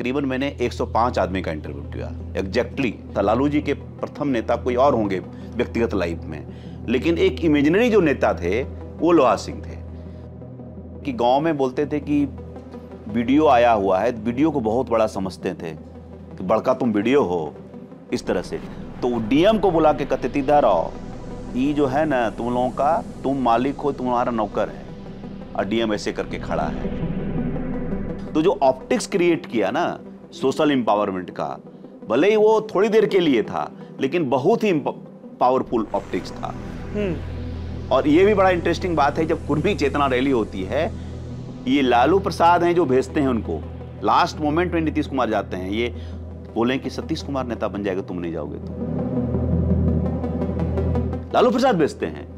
करीबन मैंने 105 आदमी का इंटरव्यू किया एग्जैक्टली लालू जी के प्रथम नेता कोई और होंगे व्यक्तिगत लाइफ में लेकिन एक इमेजनरी जो नेता थे वो लोहा सिंह थे कि गांव में बोलते थे कि वीडियो आया हुआ है वीडियो को बहुत बड़ा समझते थे कि बड़का तुम वीडियो हो इस तरह से तो डीएम को बुला के कहते थी आओ ये जो है ना तुम लोगों का तुम मालिक हो तुम्हारा नौकर है और डीएम ऐसे करके खड़ा है तो जो ऑप्टिक्स क्रिएट किया ना सोशल एम्पावरमेंट का भले ही वो थोड़ी देर के लिए था लेकिन बहुत ही पावरफुल ऑप्टिक्स था हम्म। और ये भी बड़ा इंटरेस्टिंग बात है जब कुर्बी चेतना रैली होती है ये लालू प्रसाद हैं जो भेजते हैं उनको लास्ट मोमेंट में नीतीश कुमार जाते हैं ये बोले कि सतीश कुमार नेता बन जाएगा तुम नहीं जाओगे तो लालू प्रसाद भेजते हैं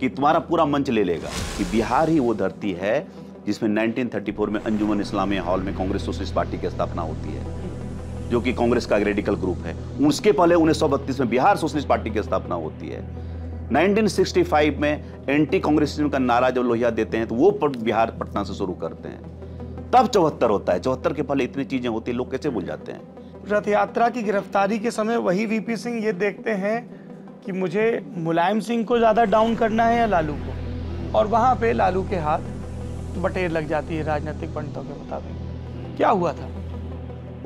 कि तुम्हारा पूरा मंच ले लेगा कि बिहार ही वो धरती है जिसमें 1934 में अंजुमन इस्लामी हॉल में कांग्रेस सोशलिस्ट पार्टी की स्थापना होती है जो कि कांग्रेस का रेडिकल ग्रुप है उसके पहले उन्नीस में बिहार सोशलिस्ट पार्टी की स्थापना होती है 1965 में एंटी कांग्रेसिज्म का नारा जब लोहिया देते हैं तो वो बिहार पटना से शुरू करते हैं तब चौहत्तर होता है चौहत्तर के पहले इतनी चीजें होती है लोग कैसे भूल जाते हैं रथ यात्रा की गिरफ्तारी के समय वही वीपी सिंह ये देखते हैं कि मुझे मुलायम सिंह को ज़्यादा डाउन करना है या लालू को और वहां पे लालू के हाथ बटेर लग जाती है राजनीतिक पंडितों के मुताबिक क्या हुआ था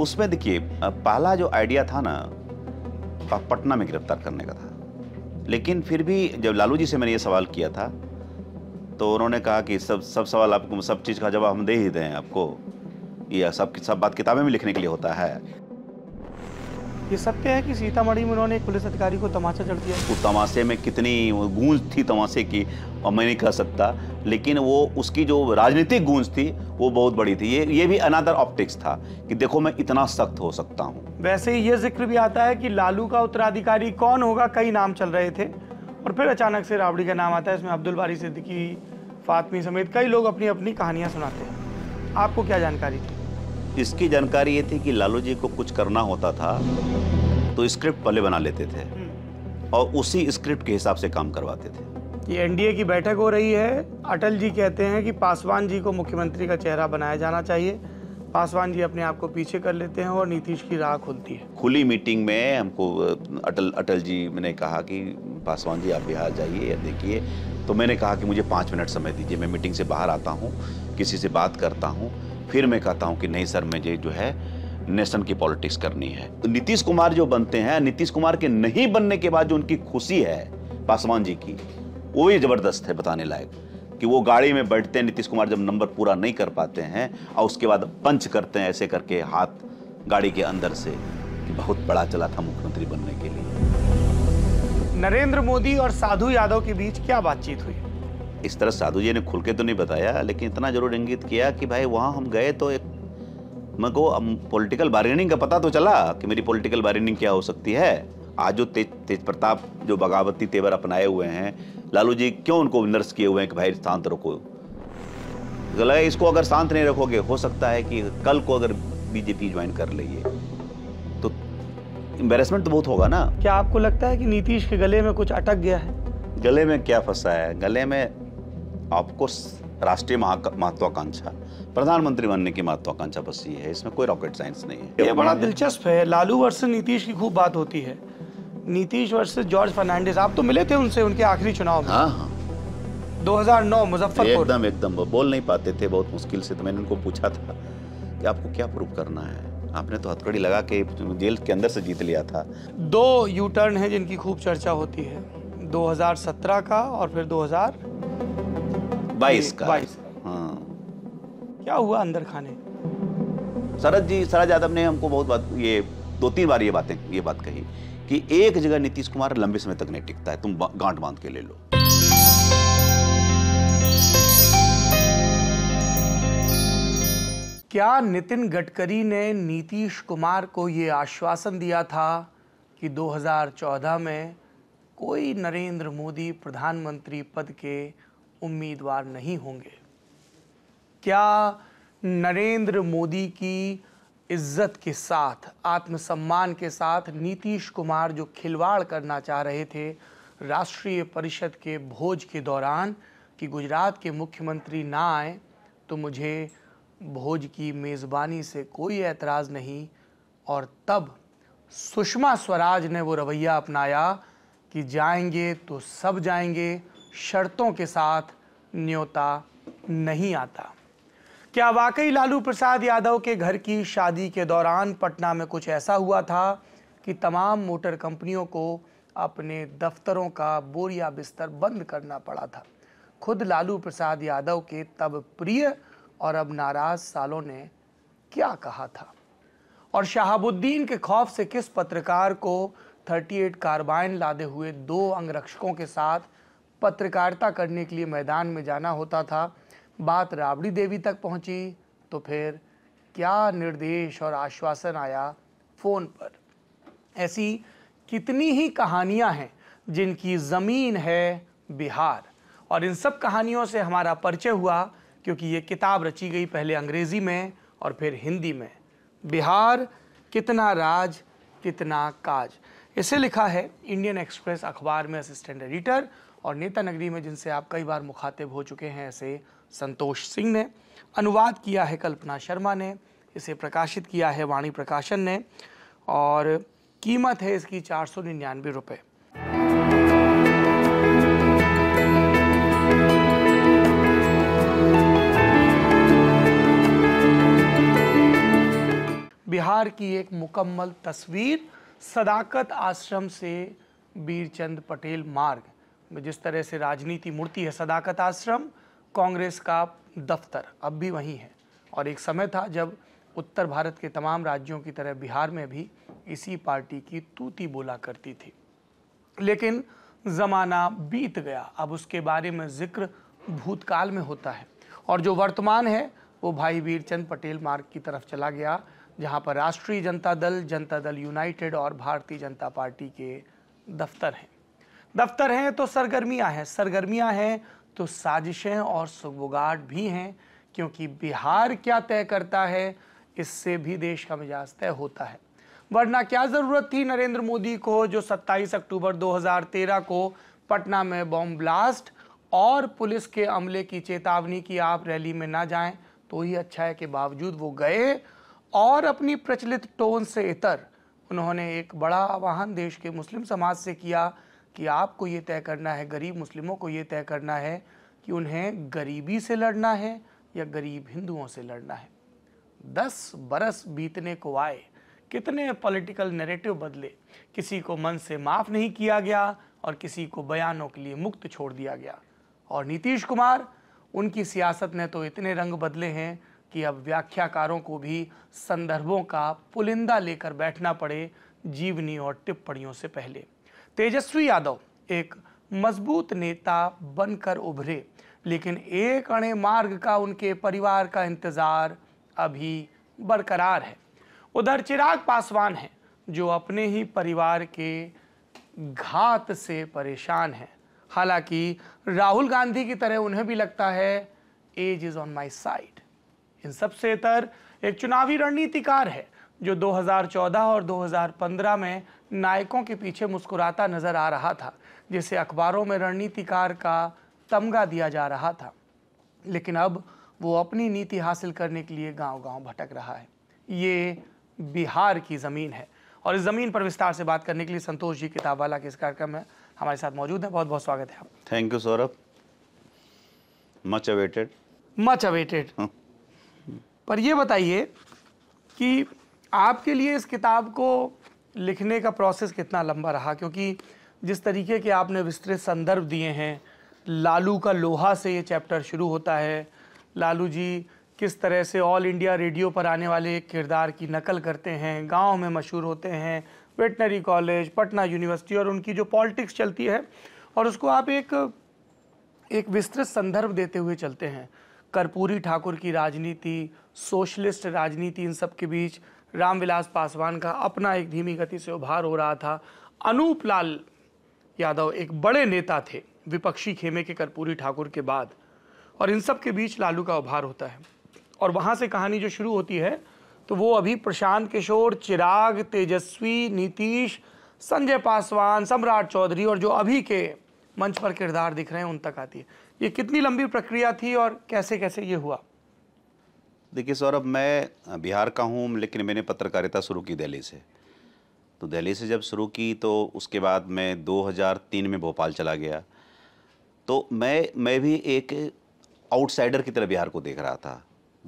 उसमें देखिए पहला जो आइडिया था ना पटना में गिरफ्तार करने का था लेकिन फिर भी जब लालू जी से मैंने ये सवाल किया था तो उन्होंने कहा कि सब सब सवाल आपको सब चीज़ का जवाब हम दे ही दें आपको ये सब सब बात किताबें में लिखने के लिए होता है ये सत्य है कि सीतामढ़ी में उन्होंने एक पुलिस अधिकारी को तमाचा चढ़ दिया तमाशे में कितनी गूंज थी तमाशे की और मैं नहीं कह सकता लेकिन वो उसकी जो राजनीतिक गूंज थी वो बहुत बड़ी थी ये ये भी अनादर ऑप्टिक्स था कि देखो मैं इतना सख्त हो सकता हूँ वैसे ही ये जिक्र भी आता है कि लालू का उत्तराधिकारी कौन होगा कई नाम चल रहे थे और फिर अचानक से राबड़ी का नाम आता है इसमें अब्दुल बारी सिद्दीकी फातमी समेत कई लोग अपनी अपनी कहानियाँ सुनाते हैं आपको क्या जानकारी थी इसकी जानकारी ये थी कि लालू जी को कुछ करना होता था तो स्क्रिप्ट पहले बना लेते थे हम्म। और उसी स्क्रिप्ट के हिसाब से काम करवाते थे ये एनडीए की बैठक हो रही है अटल जी कहते हैं कि पासवान जी को मुख्यमंत्री का चेहरा बनाया जाना चाहिए पासवान जी अपने आप को पीछे कर लेते हैं और नीतीश की राह खुलती है खुली मीटिंग में हमको अटल अटल जी ने कहा कि पासवान जी आप बिहार जाइए या देखिए तो मैंने कहा कि मुझे पाँच मिनट समय दीजिए मैं मीटिंग से बाहर आता हूँ किसी से बात करता हूँ फिर मैं कहता हूँ कि नहीं सर मुझे जो है नेशन की पॉलिटिक्स करनी है तो नीतीश कुमार जो बनते हैं नीतीश कुमार के नहीं बनने के बाद जो उनकी खुशी है पासवान जी की वो भी जबरदस्त है बताने लायक कि वो गाड़ी में बैठते हैं नीतीश कुमार जब नंबर पूरा नहीं कर पाते हैं और उसके बाद पंच करते हैं ऐसे करके हाथ गाड़ी के अंदर से कि बहुत बड़ा चला था मुख्यमंत्री बनने के लिए नरेंद्र मोदी और साधु यादव के बीच क्या बातचीत हुई इस तरह साधु जी ने खुल के तो नहीं बताया लेकिन इतना जरूर इंगित किया कि भाई वहाँ हम गए तो एक मेरे को पॉलिटिकल बार्गेनिंग का पता तो चला कि मेरी पॉलिटिकल बार्गेनिंग क्या हो सकती है आज जो तेज तेज प्रताप जो बगावती तेवर अपनाए हुए हैं लालू जी क्यों उनको नर्स किए हुए हैं कि भाई शांत रखो लगा इसको अगर शांत नहीं रखोगे हो सकता है कि कल को अगर बीजेपी ज्वाइन कर लेगी तो एम्बेसमेंट तो बहुत होगा ना क्या आपको लगता है कि नीतीश के गले में कुछ अटक गया है गले में क्या फंसा है गले में आपको राष्ट्रीय महत्वाकांक्षा प्रधानमंत्री बनने की महत्वाकांक्षा बस ये है इसमें कोई रॉकेट साइंस नहीं है ये बड़ा दिलचस्प है लालू वर्ष नीतीश की खूब बात होती है नीतीश वर्सेस जॉर्ज फर्नांडिस आप तो मिले थे उनसे उनके आखिरी चुनाव में हाँ हाँ 2009 मुजफ्फरपुर एकदम एकदम बोल नहीं पाते थे बहुत मुश्किल से तो मैंने उनको पूछा था कि आपको क्या प्रूव करना है आपने तो हथकड़ी लगा के जेल के अंदर से जीत लिया था दो यू टर्न है जिनकी खूब चर्चा होती है 2017 का और फिर 2022 का बाईस हाँ क्या हुआ अंदर खाने सरद जी सरद यादव ने हमको बहुत बात ये दो तीन बार ये बातें ये बात कही कि एक जगह नीतीश कुमार लंबे समय तक नहीं टिकता है तुम गांठ बांध के ले लो क्या नितिन गडकरी ने नीतीश कुमार को ये आश्वासन दिया था कि 2014 में कोई नरेंद्र मोदी प्रधानमंत्री पद के उम्मीदवार नहीं होंगे क्या नरेंद्र मोदी की इज्जत के साथ आत्मसम्मान के साथ नीतीश कुमार जो खिलवाड़ करना चाह रहे थे राष्ट्रीय परिषद के भोज के दौरान कि गुजरात के मुख्यमंत्री ना आए तो मुझे भोज की मेज़बानी से कोई एतराज़ नहीं और तब सुषमा स्वराज ने वो रवैया अपनाया कि जाएंगे तो सब जाएंगे शर्तों के साथ न्योता नहीं आता क्या वाकई लालू प्रसाद यादव के घर की शादी के दौरान पटना में कुछ ऐसा हुआ था कि तमाम मोटर कंपनियों को अपने दफ्तरों का बोरिया बिस्तर बंद करना पड़ा था खुद लालू प्रसाद यादव के तब प्रिय और अब नाराज सालों ने क्या कहा था और शहाबुद्दीन के खौफ से किस पत्रकार को 38 कार्बाइन लादे हुए दो अंगरक्षकों के साथ पत्रकारिता करने के लिए मैदान में जाना होता था बात राबड़ी देवी तक पहुंची तो फिर क्या निर्देश और आश्वासन आया फ़ोन पर ऐसी कितनी ही कहानियां हैं जिनकी ज़मीन है बिहार और इन सब कहानियों से हमारा परिचय हुआ क्योंकि ये किताब रची गई पहले अंग्रेज़ी में और फिर हिंदी में बिहार कितना राज कितना काज इसे लिखा है इंडियन एक्सप्रेस अखबार में असिस्टेंट एडिटर और नेता नगरी में जिनसे आप कई बार मुखातिब हो चुके हैं ऐसे संतोष सिंह ने अनुवाद किया है कल्पना शर्मा ने इसे प्रकाशित किया है वाणी प्रकाशन ने और कीमत है इसकी चार सौ निन्यानवे रुपये बिहार की एक मुकम्मल तस्वीर सदाकत आश्रम से बीरचंद पटेल मार्ग जिस तरह से राजनीति मूर्ति है सदाकत आश्रम कांग्रेस का दफ्तर अब भी वहीं है और एक समय था जब उत्तर भारत के तमाम राज्यों की तरह बिहार में भी इसी पार्टी की तूती बोला करती थी लेकिन ज़माना बीत गया अब उसके बारे में जिक्र भूतकाल में होता है और जो वर्तमान है वो भाई वीरचंद पटेल मार्ग की तरफ चला गया जहाँ पर राष्ट्रीय जनता दल जनता दल यूनाइटेड और भारतीय जनता पार्टी के दफ्तर हैं दफ्तर हैं तो सरगर्मियां हैं सरगर्मियां हैं तो साजिशें और सुगबुगाट भी हैं क्योंकि बिहार क्या तय करता है इससे भी देश का मिजाज तय होता है वरना क्या ज़रूरत थी नरेंद्र मोदी को जो 27 अक्टूबर 2013 को पटना में बॉम्ब ब्लास्ट और पुलिस के अमले की चेतावनी की आप रैली में ना जाएं तो ही अच्छा है के बावजूद वो गए और अपनी प्रचलित टोन से इतर उन्होंने एक बड़ा आह्वान देश के मुस्लिम समाज से किया कि आपको ये तय करना है गरीब मुस्लिमों को ये तय करना है कि उन्हें गरीबी से लड़ना है या गरीब हिंदुओं से लड़ना है दस बरस बीतने को आए कितने पॉलिटिकल नैरेटिव बदले किसी को मन से माफ़ नहीं किया गया और किसी को बयानों के लिए मुक्त छोड़ दिया गया और नीतीश कुमार उनकी सियासत ने तो इतने रंग बदले हैं कि अब व्याख्याकारों को भी संदर्भों का पुलिंदा लेकर बैठना पड़े जीवनी और टिप्पणियों से पहले तेजस्वी यादव एक मजबूत नेता बनकर उभरे लेकिन एक अणे मार्ग का उनके परिवार का इंतज़ार अभी बरकरार है उधर चिराग पासवान हैं जो अपने ही परिवार के घात से परेशान हैं हालांकि राहुल गांधी की तरह उन्हें भी लगता है age is on my side इन सबसे तर एक चुनावी रणनीतिकार है जो 2014 और 2015 में नायकों के पीछे मुस्कुराता नजर आ रहा था जिसे अखबारों में रणनीतिकार का तमगा दिया जा रहा था लेकिन अब वो अपनी नीति हासिल करने के लिए गांव-गांव भटक रहा है ये बिहार की ज़मीन है और इस ज़मीन पर विस्तार से बात करने के लिए संतोष जी किताब वाला के इस कार्यक्रम में हमारे साथ मौजूद है बहुत बहुत स्वागत है आप thank you Saurabh much awaited much awaited पर ये बताइए कि आपके लिए इस किताब को लिखने का प्रोसेस कितना लंबा रहा क्योंकि जिस तरीके के आपने विस्तृत संदर्भ दिए हैं लालू का लोहा से ये चैप्टर शुरू होता है लालू जी किस तरह से ऑल इंडिया रेडियो पर आने वाले किरदार की नकल करते हैं गांव में मशहूर होते हैं वेटनरी कॉलेज पटना यूनिवर्सिटी और उनकी जो पॉलिटिक्स चलती है और उसको आप एक एक विस्तृत संदर्भ देते हुए चलते हैं कर्पूरी ठाकुर की राजनीति सोशलिस्ट राजनीति इन सब के बीच रामविलास पासवान का अपना एक धीमी गति से उभार हो रहा था अनूप लाल यादव एक बड़े नेता थे विपक्षी खेमे के कर्पूरी ठाकुर के बाद और इन सब के बीच लालू का उभार होता है और वहाँ से कहानी जो शुरू होती है तो वो अभी प्रशांत किशोर चिराग तेजस्वी नीतीश संजय पासवान सम्राट चौधरी और जो अभी के मंच पर किरदार दिख रहे हैं उन तक आती है ये कितनी लंबी प्रक्रिया थी और कैसे कैसे ये हुआ देखिए सौरभ मैं हाँ, बिहार का हूँ लेकिन मैंने पत्रकारिता शुरू की दिल्ली से तो दिल्ली से जब शुरू की तो उसके बाद मैं 2003 में भोपाल चला गया तो मैं मैं भी एक आउटसाइडर की तरह बिहार को देख रहा था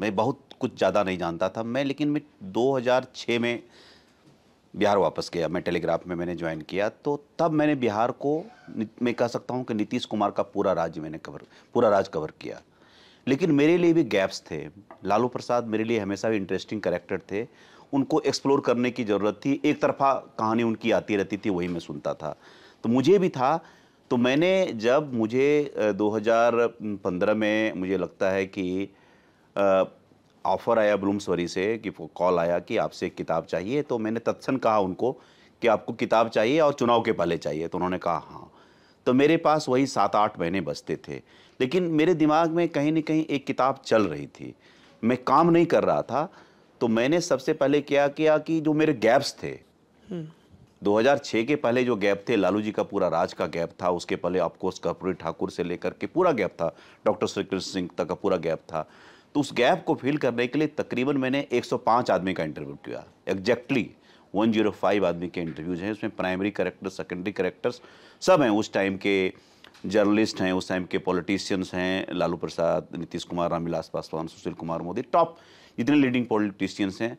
मैं बहुत कुछ ज़्यादा नहीं जानता था मैं लेकिन मैं 2006 में बिहार वापस गया मैं टेलीग्राफ में मैंने ज्वाइन किया तो तब मैंने बिहार को मैं कह सकता हूँ कि नीतीश कुमार का पूरा राज्य मैंने कवर पूरा राज कवर किया लेकिन मेरे लिए भी गैप्स थे लालू प्रसाद मेरे लिए हमेशा भी इंटरेस्टिंग करेक्टर थे उनको एक्सप्लोर करने की ज़रूरत थी एक तरफा कहानी उनकी आती रहती थी वही मैं सुनता था तो मुझे भी था तो मैंने जब मुझे 2015 में मुझे लगता है कि ऑफ़र आया ब्लूम्सवरी से कि कॉल आया कि आपसे एक किताब चाहिए तो मैंने तत्सन कहा उनको कि आपको किताब चाहिए और चुनाव के पहले चाहिए तो उन्होंने कहा हाँ तो मेरे पास वही सात आठ महीने बचते थे लेकिन मेरे दिमाग में कहीं ना कहीं एक किताब चल रही थी मैं काम नहीं कर रहा था तो मैंने सबसे पहले क्या किया कि जो मेरे गैप्स थे 2006 हम्म। के पहले जो गैप थे लालू जी का पूरा राज का गैप था उसके पहले ऑफकोर्स कर्पूरी ठाकुर से लेकर के पूरा गैप था डॉक्टर श्रीकृष्ण सिंह तक का पूरा गैप था तो उस गैप को फिल करने के लिए तकरीबन मैंने 105 आदमी का इंटरव्यू किया एग्जैक्टली 105 आदमी के इंटरव्यूज हैं उसमें प्राइमरी करेक्टर्स सेकेंडरी करेक्टर्स सब हैं उस टाइम के जर्नलिस्ट हैं उस टाइम के पॉलिटिशियंस हैं लालू प्रसाद नीतीश कुमार रामविलास पासवान सुशील कुमार मोदी टॉप जितने लीडिंग पॉलिटिशियंस हैं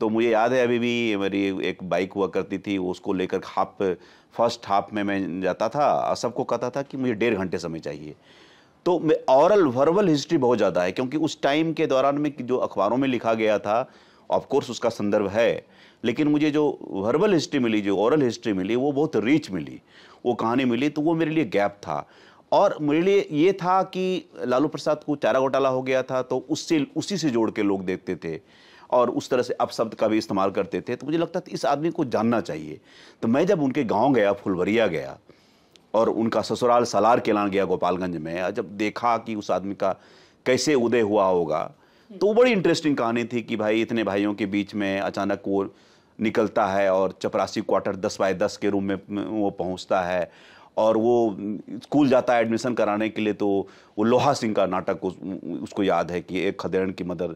तो मुझे याद है अभी भी मेरी एक बाइक हुआ करती थी उसको लेकर हाफ फर्स्ट हाफ में मैं जाता था और सबको कहता था कि मुझे डेढ़ घंटे समय चाहिए तो औरल वर्बल हिस्ट्री बहुत ज़्यादा है क्योंकि उस टाइम के दौरान में जो अखबारों में लिखा गया था ऑफकोर्स उसका संदर्भ है लेकिन मुझे जो वर्बल हिस्ट्री मिली जो औरल हिस्ट्री मिली वो बहुत रिच मिली वो कहानी मिली तो वो मेरे लिए गैप था और मेरे लिए ये था कि लालू प्रसाद को चारा घोटाला हो गया था तो उससे उसी से जोड़ के लोग देखते थे और उस तरह से अपशब्द का भी इस्तेमाल करते थे तो मुझे लगता था इस आदमी को जानना चाहिए तो मैं जब उनके गांव गया फुलवरिया गया और उनका ससुराल सलार केलान गया गोपालगंज में जब देखा कि उस आदमी का कैसे उदय हुआ होगा तो बड़ी इंटरेस्टिंग कहानी थी कि भाई इतने भाइयों के बीच में अचानक वो निकलता है और चपरासी क्वार्टर दस बाय दस के रूम में वो पहुंचता है और वो स्कूल जाता है एडमिशन कराने के लिए तो वो लोहा सिंह का नाटक उस, उसको याद है कि एक खदेड़न की मदर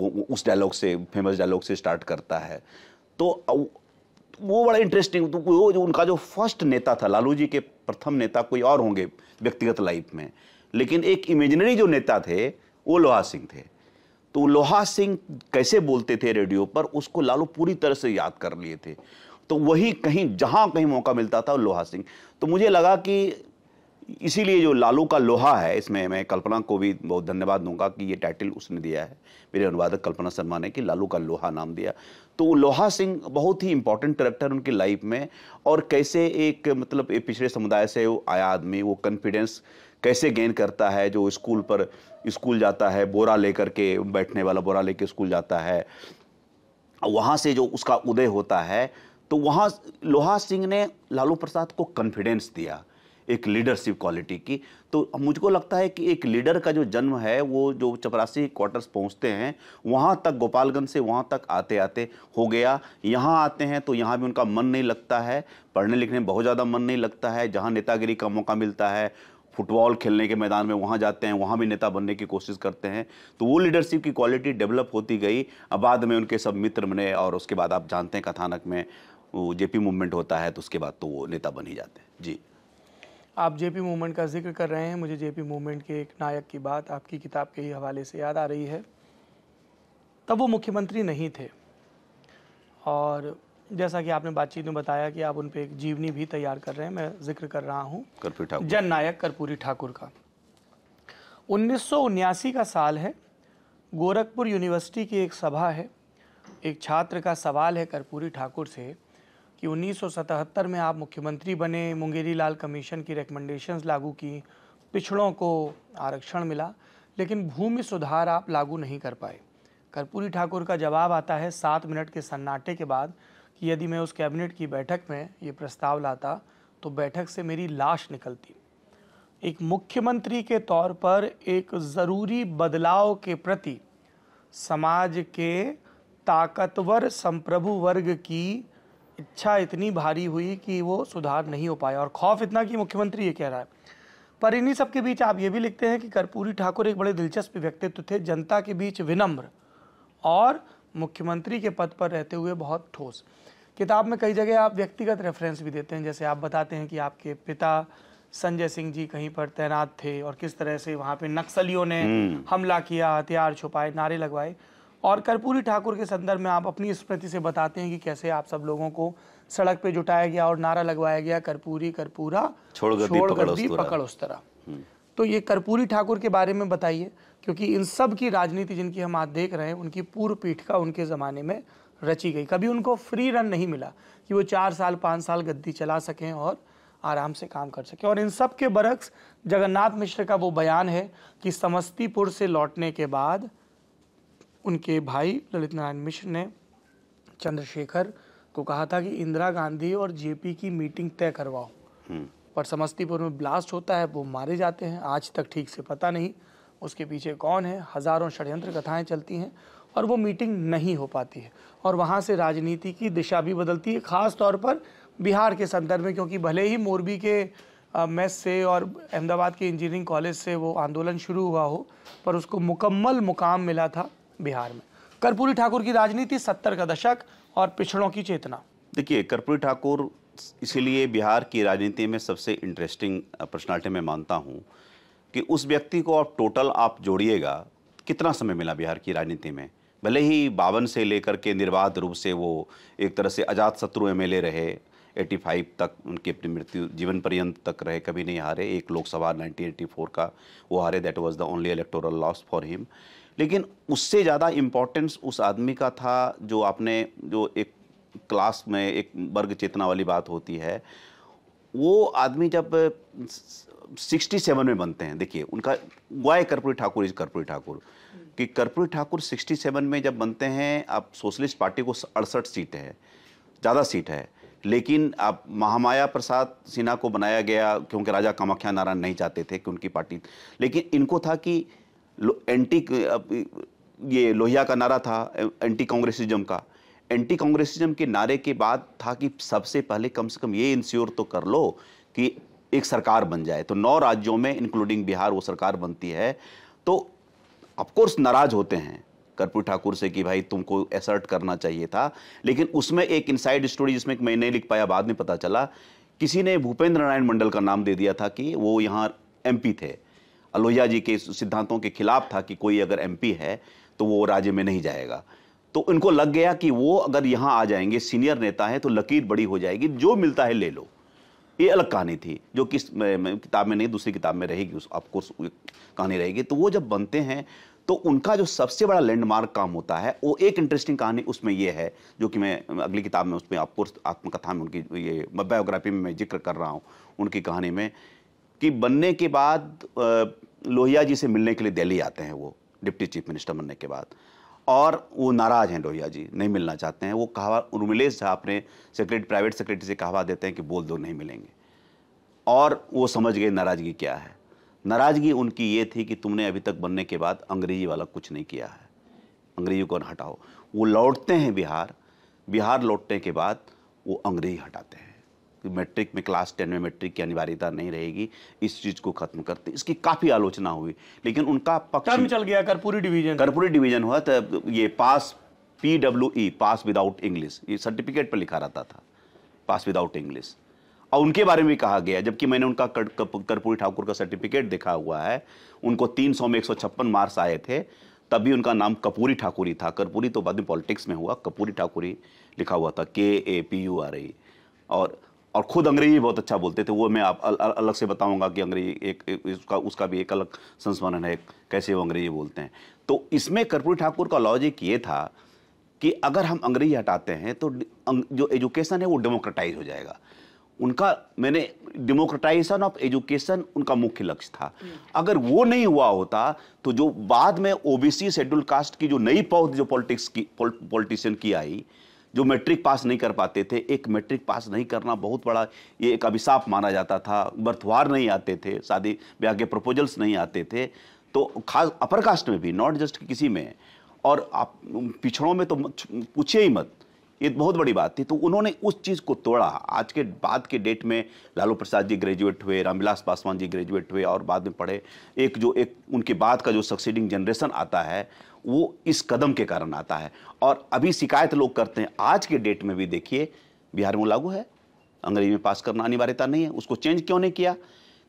वो उस डायलॉग से फेमस डायलॉग से स्टार्ट करता है तो वो बड़ा इंटरेस्टिंग तो वो जो उनका जो फर्स्ट नेता था लालू जी के प्रथम नेता कोई और होंगे व्यक्तिगत लाइफ में लेकिन एक इमेजनरी जो नेता थे वो लोहा सिंह थे तो लोहा सिंह कैसे बोलते थे रेडियो पर उसको लालू पूरी तरह से याद कर लिए थे तो वही कहीं जहाँ कहीं मौका मिलता था लोहा सिंह तो मुझे लगा कि इसीलिए जो लालू का लोहा है इसमें मैं कल्पना को भी बहुत धन्यवाद दूंगा कि ये टाइटल उसने दिया है मेरे अनुवादक कल्पना शर्मा ने कि लालू का लोहा नाम दिया तो वो लोहा सिंह बहुत ही इंपॉर्टेंट करेक्टर उनकी लाइफ में और कैसे एक मतलब एक पिछड़े समुदाय से वो आया आदमी वो कॉन्फिडेंस कैसे गेन करता है जो स्कूल पर स्कूल जाता है बोरा लेकर के बैठने वाला बोरा लेके स्कूल जाता है वहाँ से जो उसका उदय होता है तो वहाँ लोहा सिंह ने लालू प्रसाद को कॉन्फिडेंस दिया एक लीडरशिप क्वालिटी की तो मुझको लगता है कि एक लीडर का जो जन्म है वो जो चपरासी क्वार्टर्स पहुंचते हैं वहाँ तक गोपालगंज से वहाँ तक आते आते हो गया यहाँ आते हैं तो यहाँ भी उनका मन नहीं लगता है पढ़ने लिखने में बहुत ज़्यादा मन नहीं लगता है जहाँ नेतागिरी का मौका मिलता है फुटबॉल खेलने के मैदान में वहाँ जाते हैं वहाँ भी नेता बनने की कोशिश करते हैं तो वो लीडरशिप की क्वालिटी डेवलप होती गई अब बाद में उनके सब मित्र बने और उसके बाद आप जानते हैं कथानक में जेपी मूवमेंट होता है तो उसके बाद तो वो नेता बन ही जाते हैं जी आप जेपी मूवमेंट का जिक्र कर रहे हैं मुझे जेपी मूवमेंट के एक नायक की बात आपकी किताब के ही हवाले से याद आ रही है तब वो मुख्यमंत्री नहीं थे और जैसा कि आपने बातचीत में बताया कि आप उन पर एक जीवनी भी तैयार कर रहे हैं मैं जिक्र कर रहा हूँ जन नायक कर्पूरी ठाकुर का उन्नीस का साल है गोरखपुर यूनिवर्सिटी की एक सभा है एक छात्र का सवाल है कर्पूरी ठाकुर से कि 1977 में आप मुख्यमंत्री बने मुंगेरी लाल कमीशन की रिकमेंडेशंस लागू की पिछड़ों को आरक्षण मिला लेकिन भूमि सुधार आप लागू नहीं कर पाए कर्पूरी ठाकुर का जवाब आता है सात मिनट के सन्नाटे के बाद कि यदि मैं उस कैबिनेट की बैठक में ये प्रस्ताव लाता तो बैठक से मेरी लाश निकलती एक मुख्यमंत्री के तौर पर एक ज़रूरी बदलाव के प्रति समाज के ताकतवर संप्रभु वर्ग की इच्छा इतनी भारी हुई कि वो सुधार नहीं हो पाया और खौफ इतना कि मुख्यमंत्री ये कह रहा है पर इन्हीं सब के बीच आप ये भी लिखते हैं कि कर्पूरी ठाकुर एक बड़े दिलचस्प व्यक्तित्व थे जनता के बीच विनम्र और मुख्यमंत्री के पद पर रहते हुए बहुत ठोस किताब में कई जगह आप व्यक्तिगत रेफरेंस भी देते हैं जैसे आप बताते हैं कि आपके पिता संजय सिंह जी कहीं पर तैनात थे और किस तरह से वहाँ पे नक्सलियों ने हम्म। हमला किया हथियार छुपाए नारे लगवाए और कर्पूरी ठाकुर के संदर्भ में आप अपनी स्मृति से बताते हैं कि कैसे आप सब लोगों को सड़क पे जुटाया गया और नारा लगवाया गया कर्पूरी कर्पूरा छोड़ कर दी पकड़ उस तरह हम्म। तो ये कर्पूरी ठाकुर के बारे में बताइए क्योंकि इन सब की राजनीति जिनकी हम आज देख रहे हैं उनकी पूर्व पीठ का उनके ज़माने में रची गई कभी उनको फ्री रन नहीं मिला कि वो चार साल पाँच साल गद्दी चला सकें और आराम से काम कर सकें और इन सब के बरक्स जगन्नाथ मिश्र का वो बयान है कि समस्तीपुर से लौटने के बाद उनके भाई ललित नारायण मिश्र ने चंद्रशेखर को कहा था कि इंदिरा गांधी और जेपी की मीटिंग तय करवाओ हम्म। पर समस्तीपुर में ब्लास्ट होता है वो मारे जाते हैं आज तक ठीक से पता नहीं उसके पीछे कौन है हजारों षड्यंत्र कथाएं चलती हैं और वो मीटिंग नहीं हो पाती है और वहाँ से राजनीति की दिशा भी बदलती है ख़ास तौर पर बिहार के संदर्भ में क्योंकि भले ही मोरबी के मेस से और अहमदाबाद के इंजीनियरिंग कॉलेज से वो आंदोलन शुरू हुआ हो पर उसको मुकम्मल मुकाम मिला था बिहार में कर्पूरी ठाकुर की राजनीति सत्तर का दशक और पिछड़ों की चेतना देखिए कर्पूरी ठाकुर इसीलिए बिहार की राजनीति में सबसे इंटरेस्टिंग पर्सनालिटी मैं मानता हूँ कि उस व्यक्ति को आप टोटल आप जोड़िएगा कितना समय मिला बिहार की राजनीति में भले ही बावन से लेकर के निर्बाध रूप से वो एक तरह से अजात शत्रु एम रहे 85 तक उनकी अपनी मृत्यु जीवन पर्यंत तक रहे कभी नहीं हारे एक लोकसभा 1984 का वो हारे that was the only electoral loss for him लेकिन उससे ज़्यादा इम्पोर्टेंस उस आदमी का था जो आपने जो एक क्लास में एक वर्ग चेतना वाली बात होती है वो आदमी जब सिक्सटी सेवन में बनते हैं देखिए उनका वाई कर्पूरी ठाकुर इज कर्पूरी ठाकुर कि कर्पूरी ठाकुर सिक्सटी सेवन में जब बनते हैं आप सोशलिस्ट पार्टी को अड़सठ सीट है ज़्यादा सीट है लेकिन आप महामाया प्रसाद सिन्हा को बनाया गया क्योंकि राजा कामाख्या नारायण नहीं चाहते थे कि उनकी पार्टी लेकिन इनको था कि एंटी ये लोहिया का नारा था एंटी कांग्रेसिज्म का एंटी कांग्रेसिज्म के नारे के बाद था कि सबसे पहले कम से कम ये इंश्योर तो कर लो कि एक सरकार बन जाए तो नौ राज्यों में इंक्लूडिंग बिहार वो सरकार बनती है तो ऑफकोर्स नाराज होते हैं कर्पूर ठाकुर से कि भाई तुमको एसर्ट करना चाहिए था लेकिन उसमें एक इनसाइड स्टोरी जिसमें मैं नहीं लिख पाया बाद में पता चला किसी ने भूपेंद्र नारायण मंडल का नाम दे दिया था कि वो यहाँ एमपी थे अलोहिया जी के सिद्धांतों के खिलाफ था कि कोई अगर एम है तो वो राज्य में नहीं जाएगा तो उनको लग गया कि वो अगर यहाँ आ जाएंगे सीनियर नेता हैं तो लकीर बड़ी हो जाएगी जो मिलता है ले लो ये अलग कहानी थी जो किस किताब में नहीं दूसरी किताब में रहेगी उस ऑफकोर्स कहानी रहेगी तो वो जब बनते हैं तो उनका जो सबसे बड़ा लैंडमार्क काम होता है वो एक इंटरेस्टिंग कहानी उसमें ये है जो कि मैं अगली किताब में उसमें आपको आत्मकथा में उनकी ये बायोग्राफी में मैं जिक्र कर रहा हूँ उनकी कहानी में कि बनने के बाद लोहिया जी से मिलने के लिए दिल्ली आते हैं वो डिप्टी चीफ मिनिस्टर बनने के बाद और वो नाराज़ हैं लोहिया जी नहीं मिलना चाहते हैं वो कहावा उर्मिलेश झा अपने सेक्रेटरी प्राइवेट सेक्रेटरी से कहावा देते हैं कि बोल दो नहीं मिलेंगे और वो समझ गए नाराज़गी क्या है नाराज़गी उनकी ये थी कि तुमने अभी तक बनने के बाद अंग्रेजी वाला कुछ नहीं किया है अंग्रेजी को हटाओ वो लौटते हैं बिहार बिहार लौटने के बाद वो अंग्रेजी हटाते हैं मैट्रिक में क्लास टेन में मैट्रिक की अनिवार्यता नहीं रहेगी इस चीज को खत्म करते इसकी काफी आलोचना हुई लेकिन उनका पक्ष चल गया कर्पूरी डिवीजन कर्पूरी डिवीजन हुआ तो ये pass P W E pass without English ये सर्टिफिकेट पर लिखा रहता था पास विदाउट इंग्लिश और उनके बारे में भी कहा गया जबकि मैंने उनका कर्पूरी ठाकुर का सर्टिफिकेट देखा हुआ है उनको 300 में एक मार्क्स आए थे तभी उनका नाम कपूरी ठाकुरी था कर्पूरी तो बाद में पॉलिटिक्स में हुआ कपूरी ठाकुरी लिखा हुआ था के A P U R I और और ख़ुद अंग्रेजी बहुत अच्छा बोलते थे वो मैं आप अल, अल, अलग से बताऊंगा कि अंग्रेजी एक, एक उसका उसका भी एक अलग संस्मरण है कैसे वो अंग्रेजी बोलते हैं तो इसमें कर्पूरी ठाकुर का लॉजिक ये था कि अगर हम अंग्रेजी हटाते हैं तो अं, जो एजुकेशन है वो डेमोक्रेटाइज हो जाएगा उनका मैंने डेमोक्रेटाइजेशन ऑफ एजुकेशन उनका मुख्य लक्ष्य था अगर वो नहीं हुआ होता तो जो बाद में ओबीसी शेड्यूल कास्ट की जो नई पौध जो पॉलिटिक्स की पॉलिटिशियन की आई जो मैट्रिक पास नहीं कर पाते थे एक मैट्रिक पास नहीं करना बहुत बड़ा ये एक अभिशाप माना जाता था बर्थवार नहीं आते थे शादी ब्याह के प्रपोजल्स नहीं आते थे तो खास अपर कास्ट में भी नॉट जस्ट किसी में और आप पिछड़ों में तो पूछिए ही मत ये बहुत बड़ी बात थी तो उन्होंने उस चीज़ को तोड़ा आज के बाद के डेट में लालू प्रसाद जी ग्रेजुएट हुए रामविलास पासवान जी ग्रेजुएट हुए और बाद में पढ़े एक जो एक उनके बाद का जो सक्सीडिंग जनरेशन आता है वो इस कदम के कारण आता है और अभी शिकायत लोग करते हैं आज के डेट में भी देखिए बिहार में लागू है अंग्रेजी में पास करना अनिवार्यता नहीं है उसको चेंज क्यों नहीं किया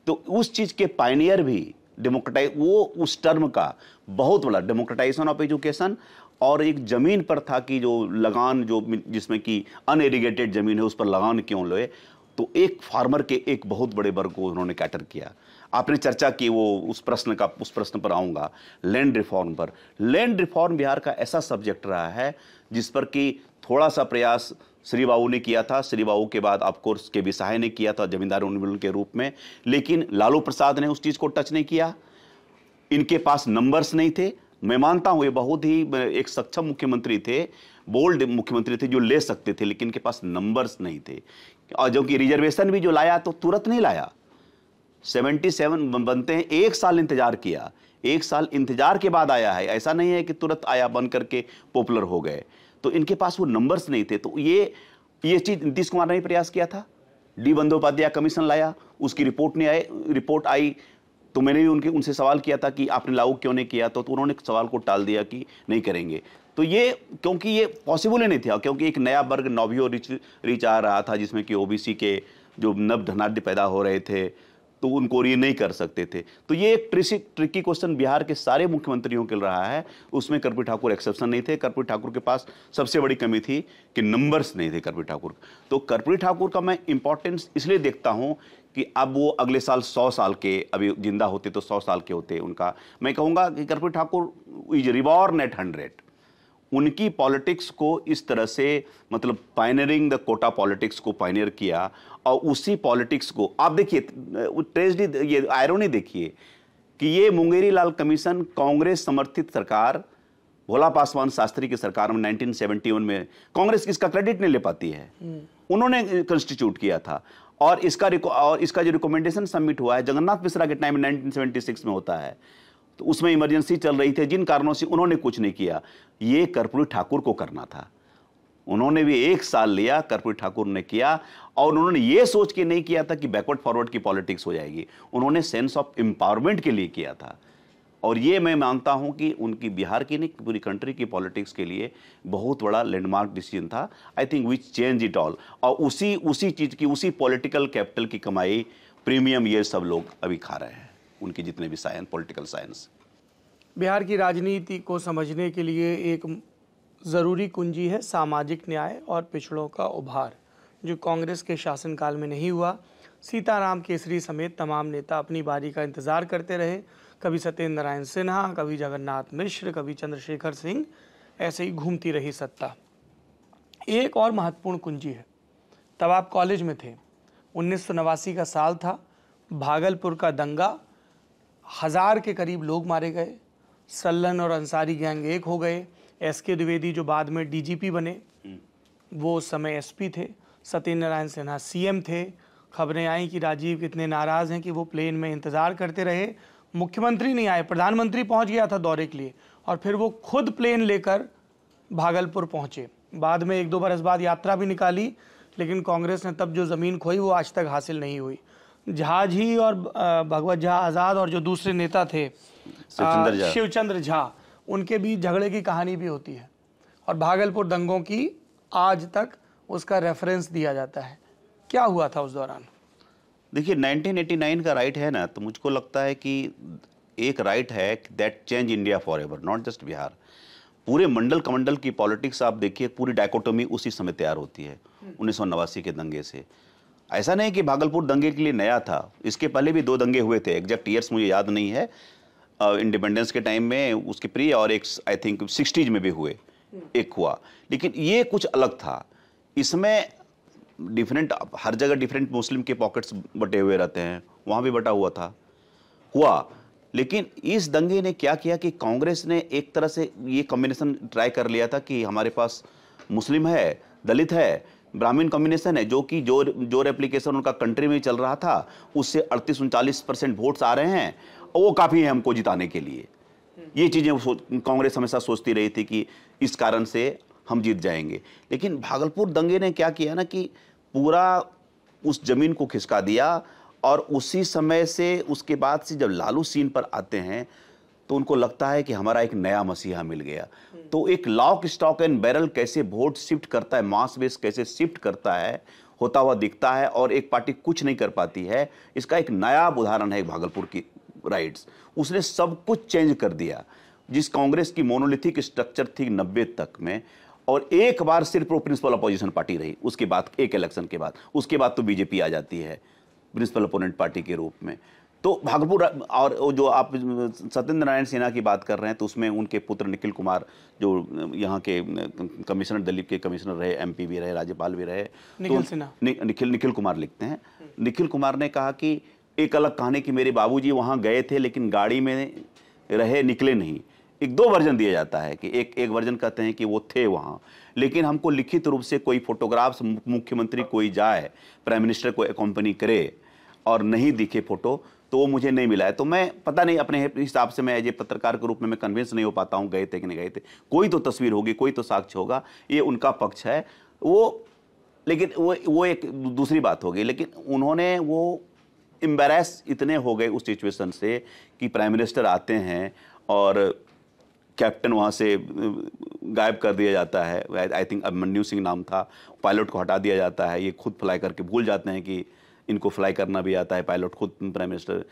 तो उस चीज़ के पाइनियर भी डेमोक्रेटाइज वो उस टर्म का बहुत बड़ा डेमोक्रेटाइजेशन ऑफ एजुकेशन और एक ज़मीन पर था कि जो लगान जो जिसमें कि अनएरिगेटेड ज़मीन है उस पर लगान क्यों लोए तो एक फार्मर के एक बहुत बड़े वर्ग को उन्होंने कैटर किया आपने चर्चा की वो उस प्रश्न का उस प्रश्न पर आऊँगा लैंड रिफॉर्म पर लैंड रिफॉर्म बिहार का ऐसा सब्जेक्ट रहा है जिस पर कि थोड़ा सा प्रयास श्री बाबू ने किया था श्री बाबू के बाद ऑफकोर्स के बी सहाय ने किया था जमींदार उन्मूलन के रूप में लेकिन लालू प्रसाद ने उस चीज़ को टच नहीं किया इनके पास नंबर्स नहीं थे मैं मानता हूँ ये बहुत ही एक सक्षम मुख्यमंत्री थे बोल्ड मुख्यमंत्री थे जो ले सकते थे लेकिन इनके पास नंबर्स नहीं थे और जबकि रिजर्वेशन भी जो लाया तो तुरंत नहीं लाया 77 बनते हैं एक साल इंतज़ार किया एक साल इंतज़ार के बाद आया है ऐसा नहीं है कि तुरंत आया बन करके पॉपुलर हो गए तो इनके पास वो नंबर्स नहीं थे तो ये ये चीज़ नीतीश कुमार ने भी प्रयास किया था डी बंदोपाध्याय कमीशन लाया उसकी रिपोर्ट नहीं आई रिपोर्ट आई तो मैंने भी उनके उनसे सवाल किया था कि आपने लागू क्यों नहीं किया तो, तो उन्होंने सवाल को टाल दिया कि नहीं करेंगे तो ये क्योंकि ये पॉसिबल ही नहीं था क्योंकि एक नया वर्ग नोवियो रिच रिच आ रहा था जिसमें कि ओबीसी के जो नव धनाढ़ पैदा हो रहे थे तो उनको ये नहीं कर सकते थे तो ये एक ट्रिसी ट्रिकी क्वेश्चन बिहार के सारे मुख्यमंत्रियों के रहा है उसमें कर्पूरी ठाकुर एक्सेप्शन नहीं थे कर्पी ठाकुर के पास सबसे बड़ी कमी थी कि नंबर्स नहीं थे कर्पूरी ठाकुर तो कर्पूरी ठाकुर का मैं इंपॉर्टेंस इसलिए देखता हूँ कि अब वो अगले साल सौ साल के अभी जिंदा होते तो सौ साल के होते उनका मैं कहूँगा कि Karpoori Thakur is reborn at hundred उनकी पॉलिटिक्स को इस तरह से मतलब पाइनियरिंग द कोटा पॉलिटिक्स को पाइनियर किया और उसी पॉलिटिक्स को आप देखिए ट्रेजडी ये आयरोनी देखिए कि ये मुंगेरी लाल कमीशन कांग्रेस समर्थित सरकार भोला पासवान शास्त्री की सरकार में 1971 में कांग्रेस किसका क्रेडिट नहीं ले पाती है हम्म। उन्होंने कंस्टिट्यूट किया था और इसका और इसका जो रिकमेंडेशन सबमिट हुआ है जगन्नाथ मिश्रा के टाइम 1976 में होता है तो उसमें इमरजेंसी चल रही थी जिन कारणों से उन्होंने कुछ नहीं किया ये कर्पूरी ठाकुर को करना था उन्होंने भी एक साल लिया कर्पूरी ठाकुर ने किया और उन्होंने ये सोच के नहीं किया था कि बैकवर्ड फॉरवर्ड की पॉलिटिक्स हो जाएगी उन्होंने सेंस ऑफ एम्पावरमेंट के लिए किया था और ये मैं मानता हूं कि उनकी बिहार की नहीं पूरी कंट्री की पॉलिटिक्स के लिए बहुत बड़ा लैंडमार्क डिसीजन था I think which change it all और उसी उसी चीज़ की उसी पॉलिटिकल कैपिटल की कमाई प्रीमियम ये सब लोग अभी खा रहे हैं उनके जितने भी साइंस पॉलिटिकल साइंस बिहार की राजनीति को समझने के लिए एक ज़रूरी कुंजी है सामाजिक न्याय और पिछड़ों का उभार जो कांग्रेस के शासनकाल में नहीं हुआ सीताराम केसरी समेत तमाम नेता अपनी बारी का इंतज़ार करते रहे कभी सत्येंद्र नारायण सिन्हा कभी जगन्नाथ मिश्र कभी चंद्रशेखर सिंह ऐसे ही घूमती रही सत्ता एक और महत्वपूर्ण कुंजी है तब आप कॉलेज में थे उन्नीस का साल था भागलपुर का दंगा हज़ार के करीब लोग मारे गए सल्लन और अंसारी गैंग एक हो गए एस के द्विवेदी जो बाद में डीजीपी बने हम्म। वो उस समय एसपी थे सत्यनारायण नारायण सिन्हा सीएम थे खबरें आई कि राजीव इतने नाराज़ हैं कि वो प्लेन में इंतज़ार करते रहे मुख्यमंत्री नहीं आए प्रधानमंत्री पहुंच गया था दौरे के लिए और फिर वो खुद प्लेन लेकर भागलपुर पहुंचे बाद में एक दो बरस बाद यात्रा भी निकाली लेकिन कांग्रेस ने तब जो ज़मीन खोई वो आज तक हासिल नहीं हुई झा जी और भगवत झा आज़ाद और जो दूसरे नेता थे शिवचंद्र झा उनके भी झगड़े की कहानी भी होती है और भागलपुर दंगों की आज तक उसका रेफरेंस दिया जाता है क्या हुआ था उस दौरान देखिए 1989 का राइट है ना तो मुझको लगता है कि एक राइट है that change India forever not just Bihar पूरे मंडल कमंडल की पॉलिटिक्स आप देखिए पूरी डायकोटोमी उसी समय तैयार होती है हम्म। उन्नीस के दंगे से ऐसा नहीं कि भागलपुर दंगे के लिए नया था इसके पहले भी दो दंगे हुए थे एग्जैक्ट ईयर्स मुझे याद नहीं है इंडिपेंडेंस uh, के टाइम में उसके प्री और एक आई थिंक सिक्सटीज में भी हुए एक हुआ लेकिन ये कुछ अलग था इसमें डिफरेंट हर जगह डिफरेंट मुस्लिम के पॉकेट्स बटे हुए रहते हैं वहाँ भी बटा हुआ था हुआ लेकिन इस दंगे ने क्या किया कि कांग्रेस ने एक तरह से ये कॉम्बिनेशन ट्राई कर लिया था कि हमारे पास मुस्लिम है दलित है ब्राह्मीण कॉम्बिनेशन है जो कि जो जो रेप्लीकेशन उनका कंट्री में चल रहा था उससे अड़तीस उनचालीस परसेंट वोट्स आ रहे हैं और वो काफ़ी है हमको जिताने के लिए ये चीज़ें कांग्रेस हमेशा सोचती रही थी कि इस कारण से हम जीत जाएंगे लेकिन भागलपुर दंगे ने क्या किया ना कि पूरा उस जमीन को खिसका दिया और उसी समय से उसके बाद से जब लालू सीन पर आते हैं तो उनको लगता है कि हमारा एक नया मसीहा मिल गया तो एक लॉक स्टॉक एंड बैरल कैसे वोट शिफ्ट करता है मास बेस कैसे शिफ्ट करता है होता हुआ दिखता है और एक पार्टी कुछ नहीं कर पाती है इसका एक नया उदाहरण है भागलपुर की राइड्स उसने सब कुछ चेंज कर दिया जिस कांग्रेस की मोनोलिथिक स्ट्रक्चर थी नब्बे तक में और एक बार सिर्फ वो प्रिंसिपल अपोजिशन पार्टी रही उसके बाद एक इलेक्शन के बाद उसके बाद तो बीजेपी आ जाती है प्रिंसिपल अपोनेंट पार्टी के रूप में तो भागलपुर और जो आप सत्येंद्र नारायण सिन्हा की बात कर रहे हैं तो उसमें उनके पुत्र निखिल कुमार जो यहाँ के कमिश्नर दिलीप के कमिश्नर रहे एम भी रहे राज्यपाल भी रहे तो निखिल सिन्हा निखिल निखिल कुमार लिखते हैं निखिल कुमार ने कहा कि एक अलग कहानी कि मेरे बाबूजी वहाँ गए थे लेकिन गाड़ी में रहे निकले नहीं एक दो वर्जन दिया जाता है कि एक एक वर्जन कहते हैं कि वो थे वहाँ लेकिन हमको लिखित रूप से कोई फोटोग्राफ्स मुख्यमंत्री कोई जाए प्राइम मिनिस्टर को कंपनी करे और नहीं दिखे फोटो तो वो मुझे नहीं मिला है तो मैं पता नहीं अपने हिसाब से मैं एज ए पत्रकार के रूप में मैं कन्विंस नहीं हो पाता हूँ गए थे कि नहीं गए थे कोई तो तस्वीर होगी कोई तो साक्ष्य होगा ये उनका पक्ष है वो लेकिन वो वो एक दूसरी बात होगी लेकिन उन्होंने वो एम्बेरस इतने हो गए उस सिचुएशन से कि प्राइम मिनिस्टर आते हैं और कैप्टन वहाँ से गायब कर दिया जाता है आई थिंक अभिमन्यू सिंह नाम था पायलट को हटा दिया जाता है ये खुद फ्लाई करके भूल जाते हैं कि इनको फ्लाई करना भी आता है पायलट खुद प्राइम मिनिस्टर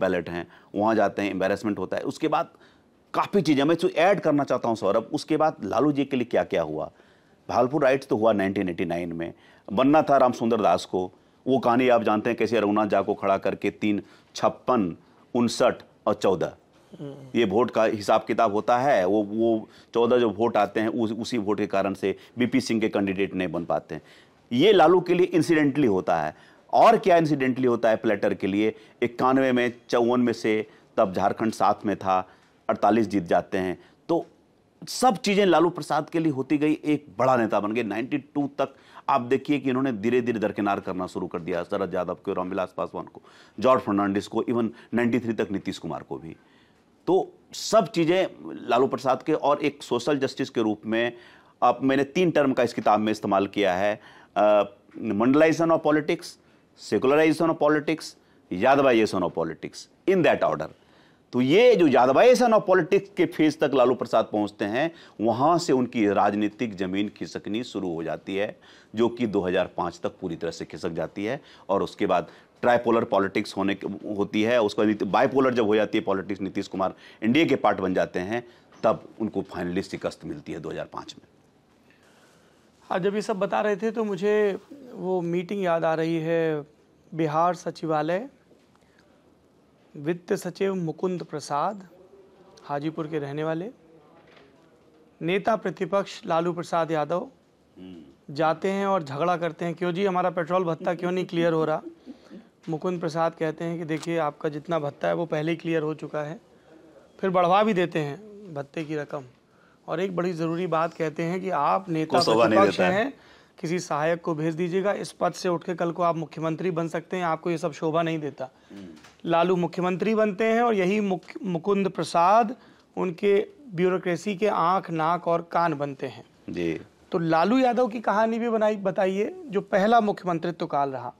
पायलट हैं वहाँ जाते हैं एम्बेरसमेंट होता है उसके बाद काफ़ी चीज़ें मैं इसको ऐड करना चाहता हूँ सौरभ उसके बाद लालू जी के लिए क्या क्या हुआ भालपुर राइट तो हुआ 1989 में बनना था राम सुंदर दास को वो कहानी आप जानते हैं कैसे रघुनाथ झा को खड़ा करके तीन छप्पन उनसठ और चौदह ये वोट का हिसाब किताब होता है वो वो चौदह जो वोट आते हैं उस, उसी वोट के कारण से बीपी सिंह के कैंडिडेट नहीं बन पाते हैं ये लालू के लिए इंसिडेंटली होता है और क्या इंसिडेंटली होता है प्लेटर के लिए इक्यानवे में चौवन में से तब झारखंड साथ में था अड़तालीस जीत जाते हैं तो सब चीज़ें लालू प्रसाद के लिए होती गई एक बड़ा नेता बन गए 92 तक आप देखिए कि इन्होंने धीरे धीरे दरकिनार करना शुरू कर दिया शरद यादव को रामविलास पासवान को जॉर्ज फर्नांडिस को इवन 93 तक नीतीश कुमार को भी तो सब चीज़ें लालू प्रसाद के और एक सोशल जस्टिस के रूप में अब मैंने तीन टर्म का इस किताब में इस्तेमाल किया है Mandalisation of politics secularisation of politics Yadavisation of politics in that order तो ये जो यादवाइजेशन ऑफ पॉलिटिक्स के फेज तक लालू प्रसाद पहुंचते हैं वहाँ से उनकी राजनीतिक जमीन खिसकनी शुरू हो जाती है जो कि 2005 तक पूरी तरह से खिसक जाती है और उसके बाद ट्राईपोलर पॉलिटिक्स होने होती है उसका बाईपोलर जब हो जाती है पॉलिटिक्स नीतीश कुमार एनडीए के पार्ट बन जाते हैं तब उनको फाइनली शिकस्त मिलती है 2005 में आज जब ये सब बता रहे थे तो मुझे वो मीटिंग याद आ रही है बिहार सचिवालय वित्त सचिव मुकुंद प्रसाद हाजीपुर के रहने वाले नेता प्रतिपक्ष लालू प्रसाद यादव हम्म। जाते हैं और झगड़ा करते हैं क्यों जी हमारा पेट्रोल भत्ता क्यों नहीं क्लियर हो रहा मुकुंद प्रसाद कहते हैं कि देखिए आपका जितना भत्ता है वो पहले ही क्लियर हो चुका है फिर बढ़वा भी देते हैं भत्ते की रकम और एक बड़ी ज़रूरी बात कहते हैं कि आप नेता है हैं किसी सहायक को भेज दीजिएगा इस पद से उठ के कल को आप मुख्यमंत्री बन सकते हैं आपको ये सब शोभा नहीं देता हम्म। लालू मुख्यमंत्री बनते हैं और यही मुकुंद प्रसाद उनके ब्यूरोक्रेसी के आंख नाक और कान बनते हैं जी तो लालू यादव की कहानी भी बनाई बताइए जो पहला मुख्यमंत्रित्व काल रहा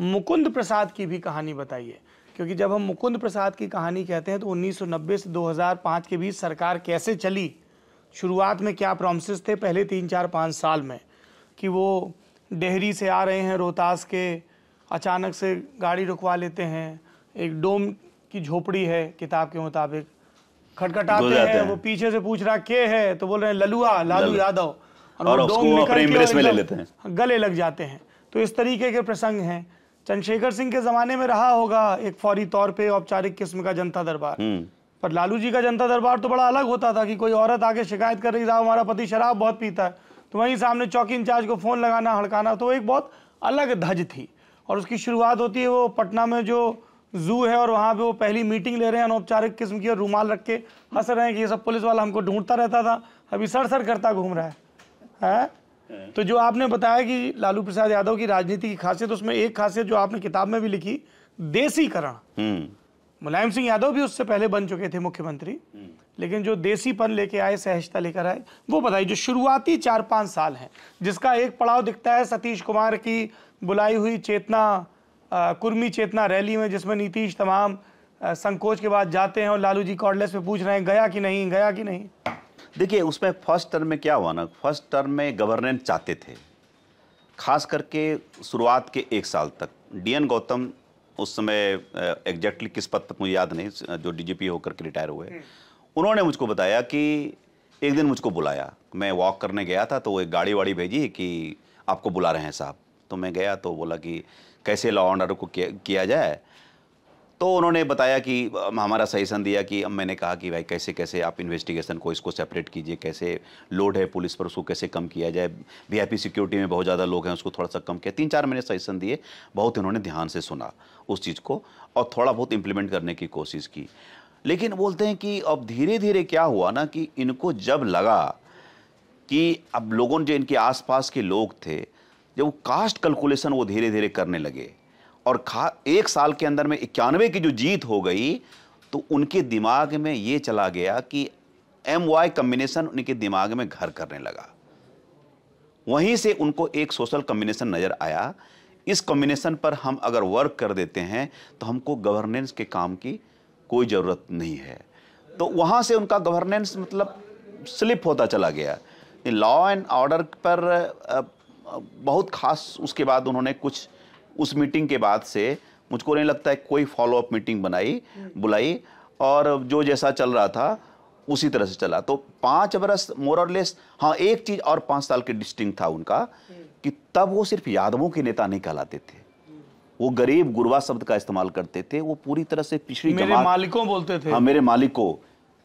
मुकुंद प्रसाद की भी कहानी बताइए क्योंकि जब हम मुकुंद प्रसाद की कहानी कहते हैं तो 1990 से 2005 के बीच सरकार कैसे चली शुरुआत में क्या प्रोमिस थे पहले तीन चार पाँच साल में कि वो डेहरी से आ रहे हैं रोहतास के अचानक से गाड़ी रुकवा लेते हैं एक डोम की झोपड़ी है किताब के मुताबिक खटखटाते हैं, हैं वो पीछे से पूछ रहा के है तो बोल रहे हैं ललुआ लालू यादव और, और डोम निकल ले लेते हैं गले लग जाते हैं तो इस तरीके के प्रसंग हैं चंद्रशेखर सिंह के जमाने में रहा होगा एक फौरी तौर पे औपचारिक किस्म का जनता दरबार हम्म। पर लालू जी का जनता दरबार तो बड़ा अलग होता था कि कोई औरत आके शिकायत कर रही था हमारा पति शराब बहुत पीता है तो वहीं सामने चौकी इंचार्ज को फ़ोन लगाना हड़काना तो एक बहुत अलग धज थी और उसकी शुरुआत होती है वो पटना में जो जू है और वहाँ पे वो पहली मीटिंग ले रहे हैं अनौपचारिक किस्म की और रूमाल रख के हंस रहे हैं कि ये सब पुलिस वाला हमको ढूंढता रहता था अभी सर सर करता घूम रहा है है तो जो आपने बताया कि लालू प्रसाद यादव की राजनीति की खासियत उसमें एक खासियत जो आपने किताब में भी लिखी देसीकरण हम्म। मुलायम सिंह यादव भी उससे पहले बन चुके थे मुख्यमंत्री हम्म। लेकिन जो देसीपन लेके आए सहजता लेकर आए वो बताइए जो शुरुआती चार पांच साल हैं जिसका एक पड़ाव दिखता है सतीश कुमार की बुलाई हुई चेतना आ, कुर्मी चेतना रैली में जिसमें नीतीश तमाम आ, संकोच के बाद जाते हैं और लालू जी कॉर्डलेस में पूछ रहे हैं गया कि नहीं गया कि नहीं देखिए उसमें फर्स्ट टर्म में क्या हुआ ना फर्स्ट टर्म में गवर्नेंस चाहते थे खास करके शुरुआत के एक साल तक डीएन गौतम उस समय एग्जैक्टली किस पद पर मुझे याद नहीं जो डीजीपी होकर के रिटायर हुए हम्म। उन्होंने मुझको बताया कि एक दिन मुझको बुलाया मैं वॉक करने गया था तो वो एक गाड़ी वाड़ी भेजी कि आपको बुला रहे हैं साहब तो मैं गया तो बोला कि कैसे लॉ ऑर्डर को किया, जाए तो उन्होंने बताया कि हमारा सजेशन दिया कि अब मैंने कहा कि भाई कैसे कैसे आप इन्वेस्टिगेशन को इसको सेपरेट कीजिए कैसे लोड है पुलिस पर उसको कैसे कम किया जाए वी सिक्योरिटी में बहुत ज़्यादा लोग हैं उसको थोड़ा सा कम किया तीन चार मैंने सजेशन दिए बहुत इन्होंने ध्यान से सुना उस चीज़ को और थोड़ा बहुत इम्प्लीमेंट करने की कोशिश की लेकिन बोलते हैं कि अब धीरे धीरे क्या हुआ ना कि इनको जब लगा कि अब लोगों जो इनके आसपास के लोग थे जब वो कास्ट कैलकुलेशन वो धीरे धीरे करने लगे और खा एक साल के अंदर में इक्यानवे की जो जीत हो गई तो उनके दिमाग में ये चला गया कि एम वाई कम्बिनेशन उनके दिमाग में घर करने लगा वहीं से उनको एक सोशल कम्बिनेशन नज़र आया इस कॉम्बिनेशन पर हम अगर वर्क कर देते हैं तो हमको गवर्नेंस के काम की कोई ज़रूरत नहीं है तो वहाँ से उनका गवर्नेंस मतलब स्लिप होता चला गया लॉ एंड ऑर्डर पर बहुत खास उसके बाद उन्होंने कुछ उस मीटिंग के बाद से मुझको नहीं लगता है कोई फॉलोअप मीटिंग बनाई बुलाई और जो जैसा चल रहा था उसी तरह से चला तो पांच बरस मोर और लेस हाँ एक चीज़ और पांच साल के डिस्टिंग था उनका कि तब वो सिर्फ यादवों के नेता नहीं कहलाते थे वो गरीब गुरवा शब्द का इस्तेमाल करते थे वो पूरी तरह से पिछड़ी मेरे मालिकों बोलते थे हाँ मेरे मालिक को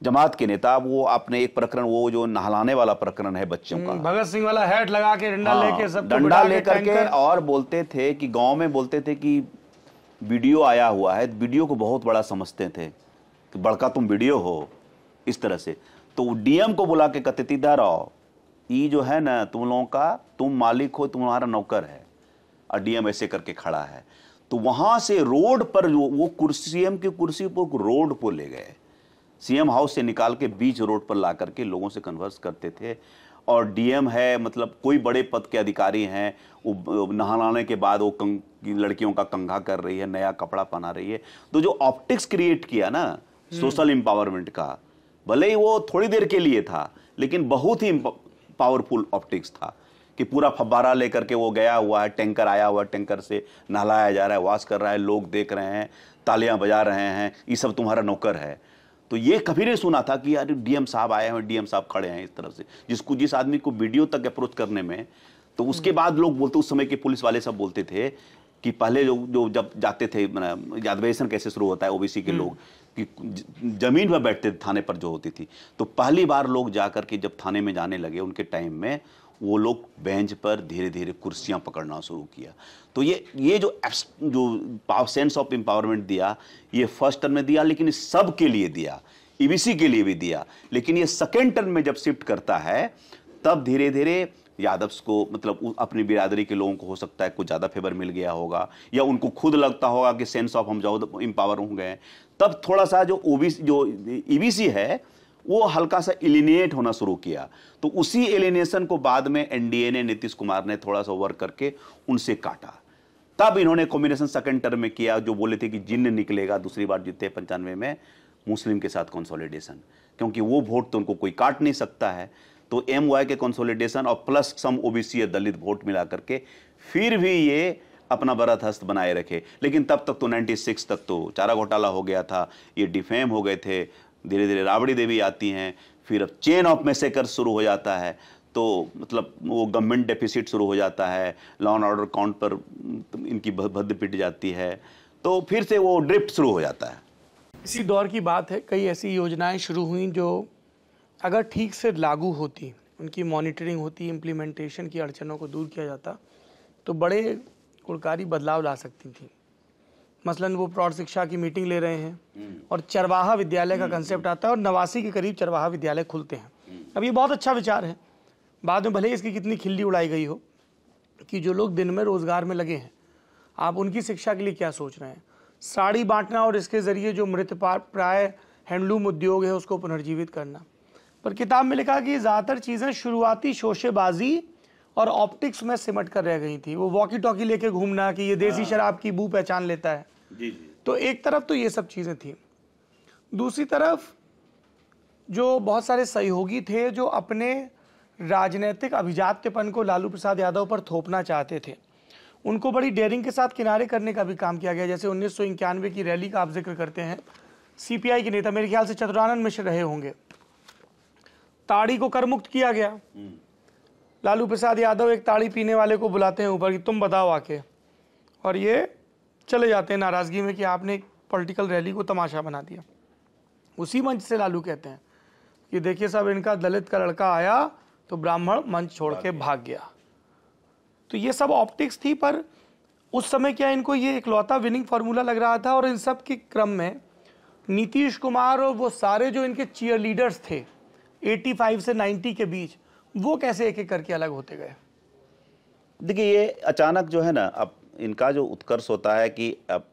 जमात के नेता वो अपने एक प्रकरण वो जो नहलाने वाला प्रकरण है बच्चों का हम्म, भगत सिंह वाला हैट लगा के डंडा हाँ, लेके सब डंडा लेकर के और बोलते थे कि गांव में बोलते थे कि वीडियो आया हुआ है वीडियो को बहुत बड़ा समझते थे कि बड़का तुम वीडियो हो इस तरह से तो डीएम को बुला के कहते इधर आओ ये जो है ना तुम लोगों का तुम मालिक हो तुम्हारा नौकर है और डीएम ऐसे करके खड़ा है तो वहां से रोड पर जो वो कुर्सी सीएम की कुर्सी पर रोड पर ले गए सीएम हाउस से निकाल के बीच रोड पर ला करके लोगों से कन्वर्स करते थे और डीएम है मतलब कोई बड़े पद के अधिकारी हैं वो नहाने के बाद वो लड़कियों का कंघा कर रही है नया कपड़ा पहना रही है तो जो ऑप्टिक्स क्रिएट किया ना सोशल एम्पावरमेंट का भले ही वो थोड़ी देर के लिए था लेकिन बहुत ही पावरफुल ऑप्टिक्स था कि पूरा फब्बारा लेकर के वो गया हुआ है टैंकर आया हुआ है टैंकर से नहलाया जा रहा है वाश कर रहा है लोग देख रहे हैं तालियां बजा रहे हैं ये सब तुम्हारा नौकर है तो ये कभी नहीं सुना था कि यार डीएम साहब आए हैं डीएम साहब खड़े हैं इस तरफ से जिसको जिस आदमी को वीडियो तक अप्रोच करने में तो उसके हम्म। बाद लोग बोलते उस समय के पुलिस वाले सब बोलते थे कि पहले जो जो जब जाते थे यादवेशन कैसे शुरू होता है ओबीसी के हम्म। लोग कि ज़मीन पर बैठते थे थाने पर जो होती थी तो पहली बार लोग जाकर के जब थाने में जाने लगे उनके टाइम में वो लोग बेंच पर धीरे धीरे कुर्सियाँ पकड़ना शुरू किया तो ये ये जो जो सेंस ऑफ एम्पावरमेंट दिया ये फर्स्ट टर्म में दिया लेकिन सब के लिए दिया ईबीसी e के लिए भी दिया लेकिन ये सेकेंड टर्म में जब शिफ्ट करता है तब धीरे धीरे यादव्स को मतलब अपनी बिरादरी के लोगों को हो सकता है कुछ ज़्यादा फेवर मिल गया होगा या उनको खुद लगता होगा कि सेंस ऑफ हम जाओ इम्पावर हो गए तब थोड़ा सा जो ओबीसी जो ईबीसी e है वो हल्का सा एलिनेट होना शुरू किया तो उसी एलिनेशन को बाद में एनडीए ने नीतीश कुमार ने थोड़ा सा वर्क करके उनसे काटा तब इन्होंने कॉम्बिनेशन सेकेंड टर्म में किया जो बोले थे कि जिन निकलेगा दूसरी बार जीते पंचानवे में मुस्लिम के साथ कंसोलिडेशन क्योंकि वो वोट तो उनको कोई काट नहीं सकता है तो एम के कंसोलिडेशन और प्लस सम ओबीसी या दलित वोट मिला करके फिर भी ये अपना बरत हस्त बनाए रखे लेकिन तब तक तो 96 तक तो चारा घोटाला हो गया था ये डिफेम हो गए थे धीरे धीरे राबड़ी देवी आती हैं फिर अब चेन ऑफ मैसेकर शुरू हो जाता है तो मतलब वो गवर्नमेंट डेफिसिट शुरू हो जाता है लॉ एंड ऑर्डर काउंट पर इनकी भद्द पिट जाती है तो फिर से वो ड्रिफ्ट शुरू हो जाता है इसी दौर की बात है कई ऐसी योजनाएं शुरू हुई जो अगर ठीक से लागू होती उनकी मॉनिटरिंग होती इम्प्लीमेंटेशन की अड़चनों को दूर किया जाता तो बड़े कुड़कारी बदलाव ला सकती थी मसलन वो प्रौढ़ शिक्षा की मीटिंग ले रहे हैं और चरवाहा विद्यालय का कंसेप्ट आता है और नवासी के करीब चरवाहा विद्यालय खुलते हैं अब ये बहुत अच्छा विचार है बाद में भले ही इसकी कितनी खिल्ली उड़ाई गई हो कि जो लोग दिन में रोज़गार में लगे हैं आप उनकी शिक्षा के लिए क्या सोच रहे हैं साड़ी बांटना और इसके ज़रिए जो मृत प्राय हैंडलूम उद्योग है उसको पुनर्जीवित करना पर किताब में लिखा कि ज़्यादातर चीज़ें शुरुआती शोशेबाजी और ऑप्टिक्स में सिमट कर रह गई थी वो वॉकी टॉकी लेके घूमना कि ये देसी हाँ। शराब की बू पहचान लेता है जी जी तो एक तरफ तो ये सब चीज़ें थी दूसरी तरफ जो बहुत सारे सहयोगी थे जो अपने राजनीतिक अभिजात्यपन को लालू प्रसाद यादव पर थोपना चाहते थे उनको बड़ी डेयरिंग के साथ किनारे करने का भी काम किया गया जैसे उन्नीस की रैली का आप जिक्र करते हैं सीपीआई के नेता मेरे ख्याल से चतुरानंद मिश्र रहे होंगे ताड़ी को कर मुक्त किया गया हम्म। लालू प्रसाद यादव एक ताड़ी पीने वाले को बुलाते हैं ऊपर कि तुम बताओ आके और ये चले जाते हैं नाराज़गी में कि आपने एक पॉलिटिकल रैली को तमाशा बना दिया उसी मंच से लालू कहते हैं कि देखिए साहब इनका दलित का लड़का आया तो ब्राह्मण मंच छोड़ के भाग गया तो ये सब ऑप्टिक्स थी पर उस समय क्या इनको ये इकलौता विनिंग फार्मूला लग रहा था और इन सब के क्रम में नीतीश कुमार और वो सारे जो इनके चीयर लीडर्स थे 85 से 90 के बीच वो कैसे एक एक करके अलग होते गए देखिए ये अचानक जो है ना अब इनका जो उत्कर्ष होता है कि अब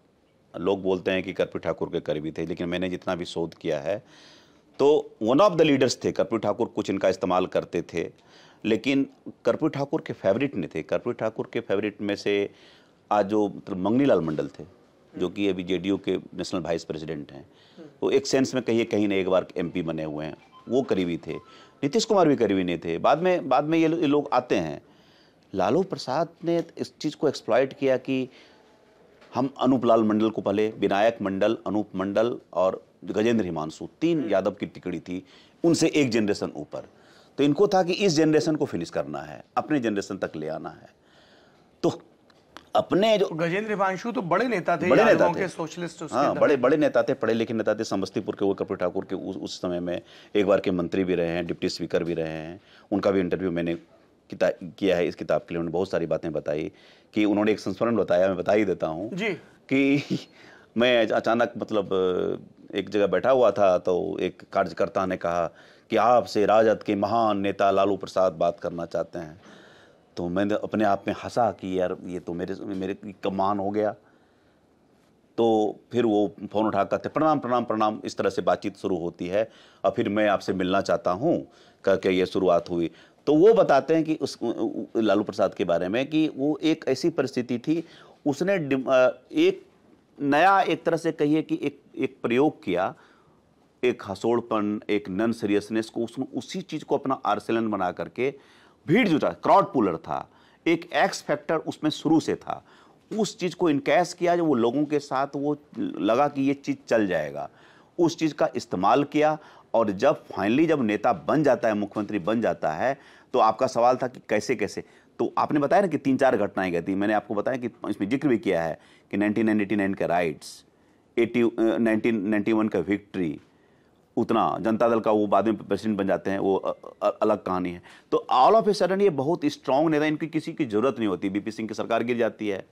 लोग बोलते हैं कि कर्पी ठाकुर के करीबी थे लेकिन मैंने जितना भी शोध किया है तो वन ऑफ द लीडर्स थे कर्पी ठाकुर कुछ इनका इस्तेमाल करते थे लेकिन कर्पी ठाकुर के फेवरेट नहीं थे कर्पी ठाकुर के फेवरेट में से आज जो मतलब मंगनीलाल मंडल थे जो कि अभी जेडीयू के नेशनल वाइस प्रेसिडेंट हैं वो एक सेंस में कहिए कहीं ना एक बार एमपी बने हुए हैं वो करीबी थे नीतीश कुमार भी करीबी नहीं थे बाद में बाद में ये लोग आते हैं लालू प्रसाद ने इस चीज़ को एक्सप्लॉयट किया कि हम अनूप लाल मंडल को पहले विनायक मंडल अनूप मंडल और गजेंद्र हिमांशु तीन हम्म। यादव की टिकड़ी थी उनसे एक जनरेशन ऊपर तो इनको था कि इस जनरेशन को फिनिश करना है अपने जनरेशन तक ले आना है तो अपने जो गजेंद्र हिमांशु तो बड़े नेता थे बड़े नेता थे सोशलिस्ट उसके हाँ बड़े बड़े नेता थे पढ़े लिखे नेता थे समस्तीपुर के वो कपूर ठाकुर के उस, उस समय में एक बार के मंत्री भी रहे हैं डिप्टी स्पीकर भी रहे हैं उनका भी इंटरव्यू मैंने किया है इस किताब के लिए उन्होंने बहुत सारी बातें बताई कि उन्होंने एक संस्मरण बताया मैं बता ही देता हूँ कि मैं अचानक मतलब एक जगह बैठा हुआ था तो एक कार्यकर्ता ने कहा कि आपसे राजद के महान नेता लालू प्रसाद बात करना चाहते हैं तो मैंने अपने आप में हंसा कि यार ये तो मेरे मेरे कमान हो गया तो फिर वो फ़ोन उठा करते प्रणाम प्रणाम प्रणाम इस तरह से बातचीत शुरू होती है और फिर मैं आपसे मिलना चाहता हूँ करके ये शुरुआत हुई तो वो बताते हैं कि उस लालू प्रसाद के बारे में कि वो एक ऐसी परिस्थिति थी उसने एक नया एक तरह से कहिए कि एक एक प्रयोग किया एक हसोड़पन एक नन सीरियसनेस को उसमें उसी चीज़ को अपना आर्सलन बना करके भीड़ जो था क्राउड पुलर था एक एक्स फैक्टर उसमें शुरू से था उस चीज़ को इनकैश किया जो वो लोगों के साथ वो लगा कि ये चीज़ चल जाएगा उस चीज़ का इस्तेमाल किया और जब फाइनली जब नेता बन जाता है मुख्यमंत्री बन जाता है तो आपका सवाल था कि कैसे कैसे तो आपने बताया ना कि तीन चार घटनाएं गई थी मैंने आपको बताया कि इसमें जिक्र भी किया है कि नाइन uh, का राइट्स एटी नाइनटीन का विक्ट्री उतना जनता दल का वो बाद में प्रेसिडेंट बन जाते हैं वो अलग कहानी है तो ऑल ऑफ ए सडन ये बहुत स्ट्रांग नेता इनकी किसी की ज़रूरत नहीं होती बीपी सिंह की सरकार गिर जाती है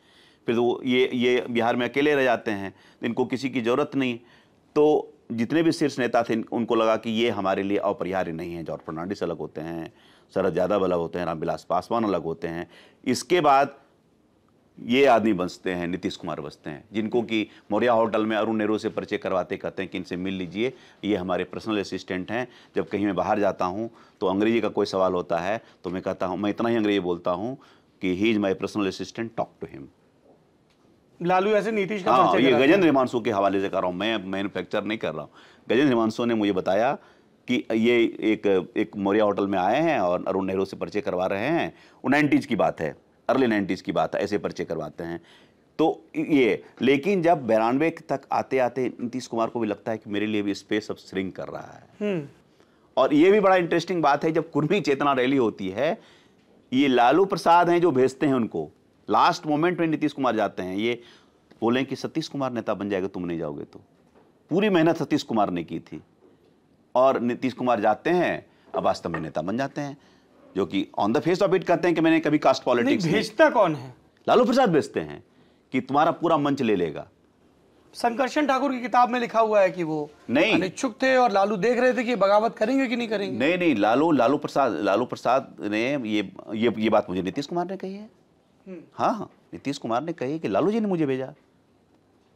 फिर वो ये ये बिहार में अकेले रह जाते हैं इनको किसी की ज़रूरत नहीं तो जितने भी शीर्ष नेता थे उनको लगा कि ये हमारे लिए अपरिहार्य नहीं है जॉर्ज फर्नांडिस अलग होते हैं शरद यादव अलग होते हैं रामविलास पासवान अलग होते हैं इसके बाद ये आदमी बसते हैं नीतीश कुमार बसते हैं जिनको कि मौर्या होटल में अरुण नेहरू से परिचय करवाते कहते हैं कि इनसे मिल लीजिए ये हमारे पर्सनल असिस्टेंट हैं जब कहीं मैं बाहर जाता हूँ तो अंग्रेजी का कोई सवाल होता है तो मैं कहता हूँ मैं इतना ही अंग्रेजी बोलता हूँ कि he is my personal assistant talk to him Lalu ऐसे नीतीश का हाँ ये गजेंद्र हिमांशु के हवाले से कर रहा हूँ मैं मैन्युफैक्चर नहीं कर रहा हूँ गजेंद्र हिमांशु ने मुझे बताया कि ये एक एक मौर्या होटल में आए हैं और अरुण नेहरू से परिचय करवा रहे हैं नाइनटीज़ की बात है अर्ली नाइन्टीज़ की बात है ऐसे पर्चे करवाते हैं तो ये लेकिन जब बयानवे तक आते आते नीतीश कुमार को भी लगता है कि मेरे लिए भी स्पेस अब श्रिंक कर रहा है हम्म। और ये भी बड़ा इंटरेस्टिंग बात है जब कुर्मी चेतना रैली होती है ये लालू प्रसाद हैं जो भेजते हैं उनको लास्ट मोमेंट में नीतीश कुमार जाते हैं ये बोले कि सतीश कुमार नेता बन जाएगा तुम नहीं जाओगे तो पूरी मेहनत सतीश कुमार ने की थी और नीतीश कुमार जाते हैं अब वास्तव में नेता बन जाते हैं जो कि on the face of it कहते हैं कि मैंने कभी कास्ट पॉलिटिक्स भेजता कौन है लालू प्रसाद भेजते हैं कि तुम्हारा पूरा मंच ले लेगा संकर्षण ठाकुर की किताब में लिखा हुआ है कि वो नहीं इच्छुक थे और लालू देख रहे थे कि बगावत करेंगे कि नहीं करेंगे नहीं नहीं लालू लालू प्रसाद लालू प्रसाद ने ये ये ये बात मुझे नीतीश कुमार ने कही है हम्म। हाँ हाँ नीतीश कुमार ने कही कि लालू जी ने मुझे भेजा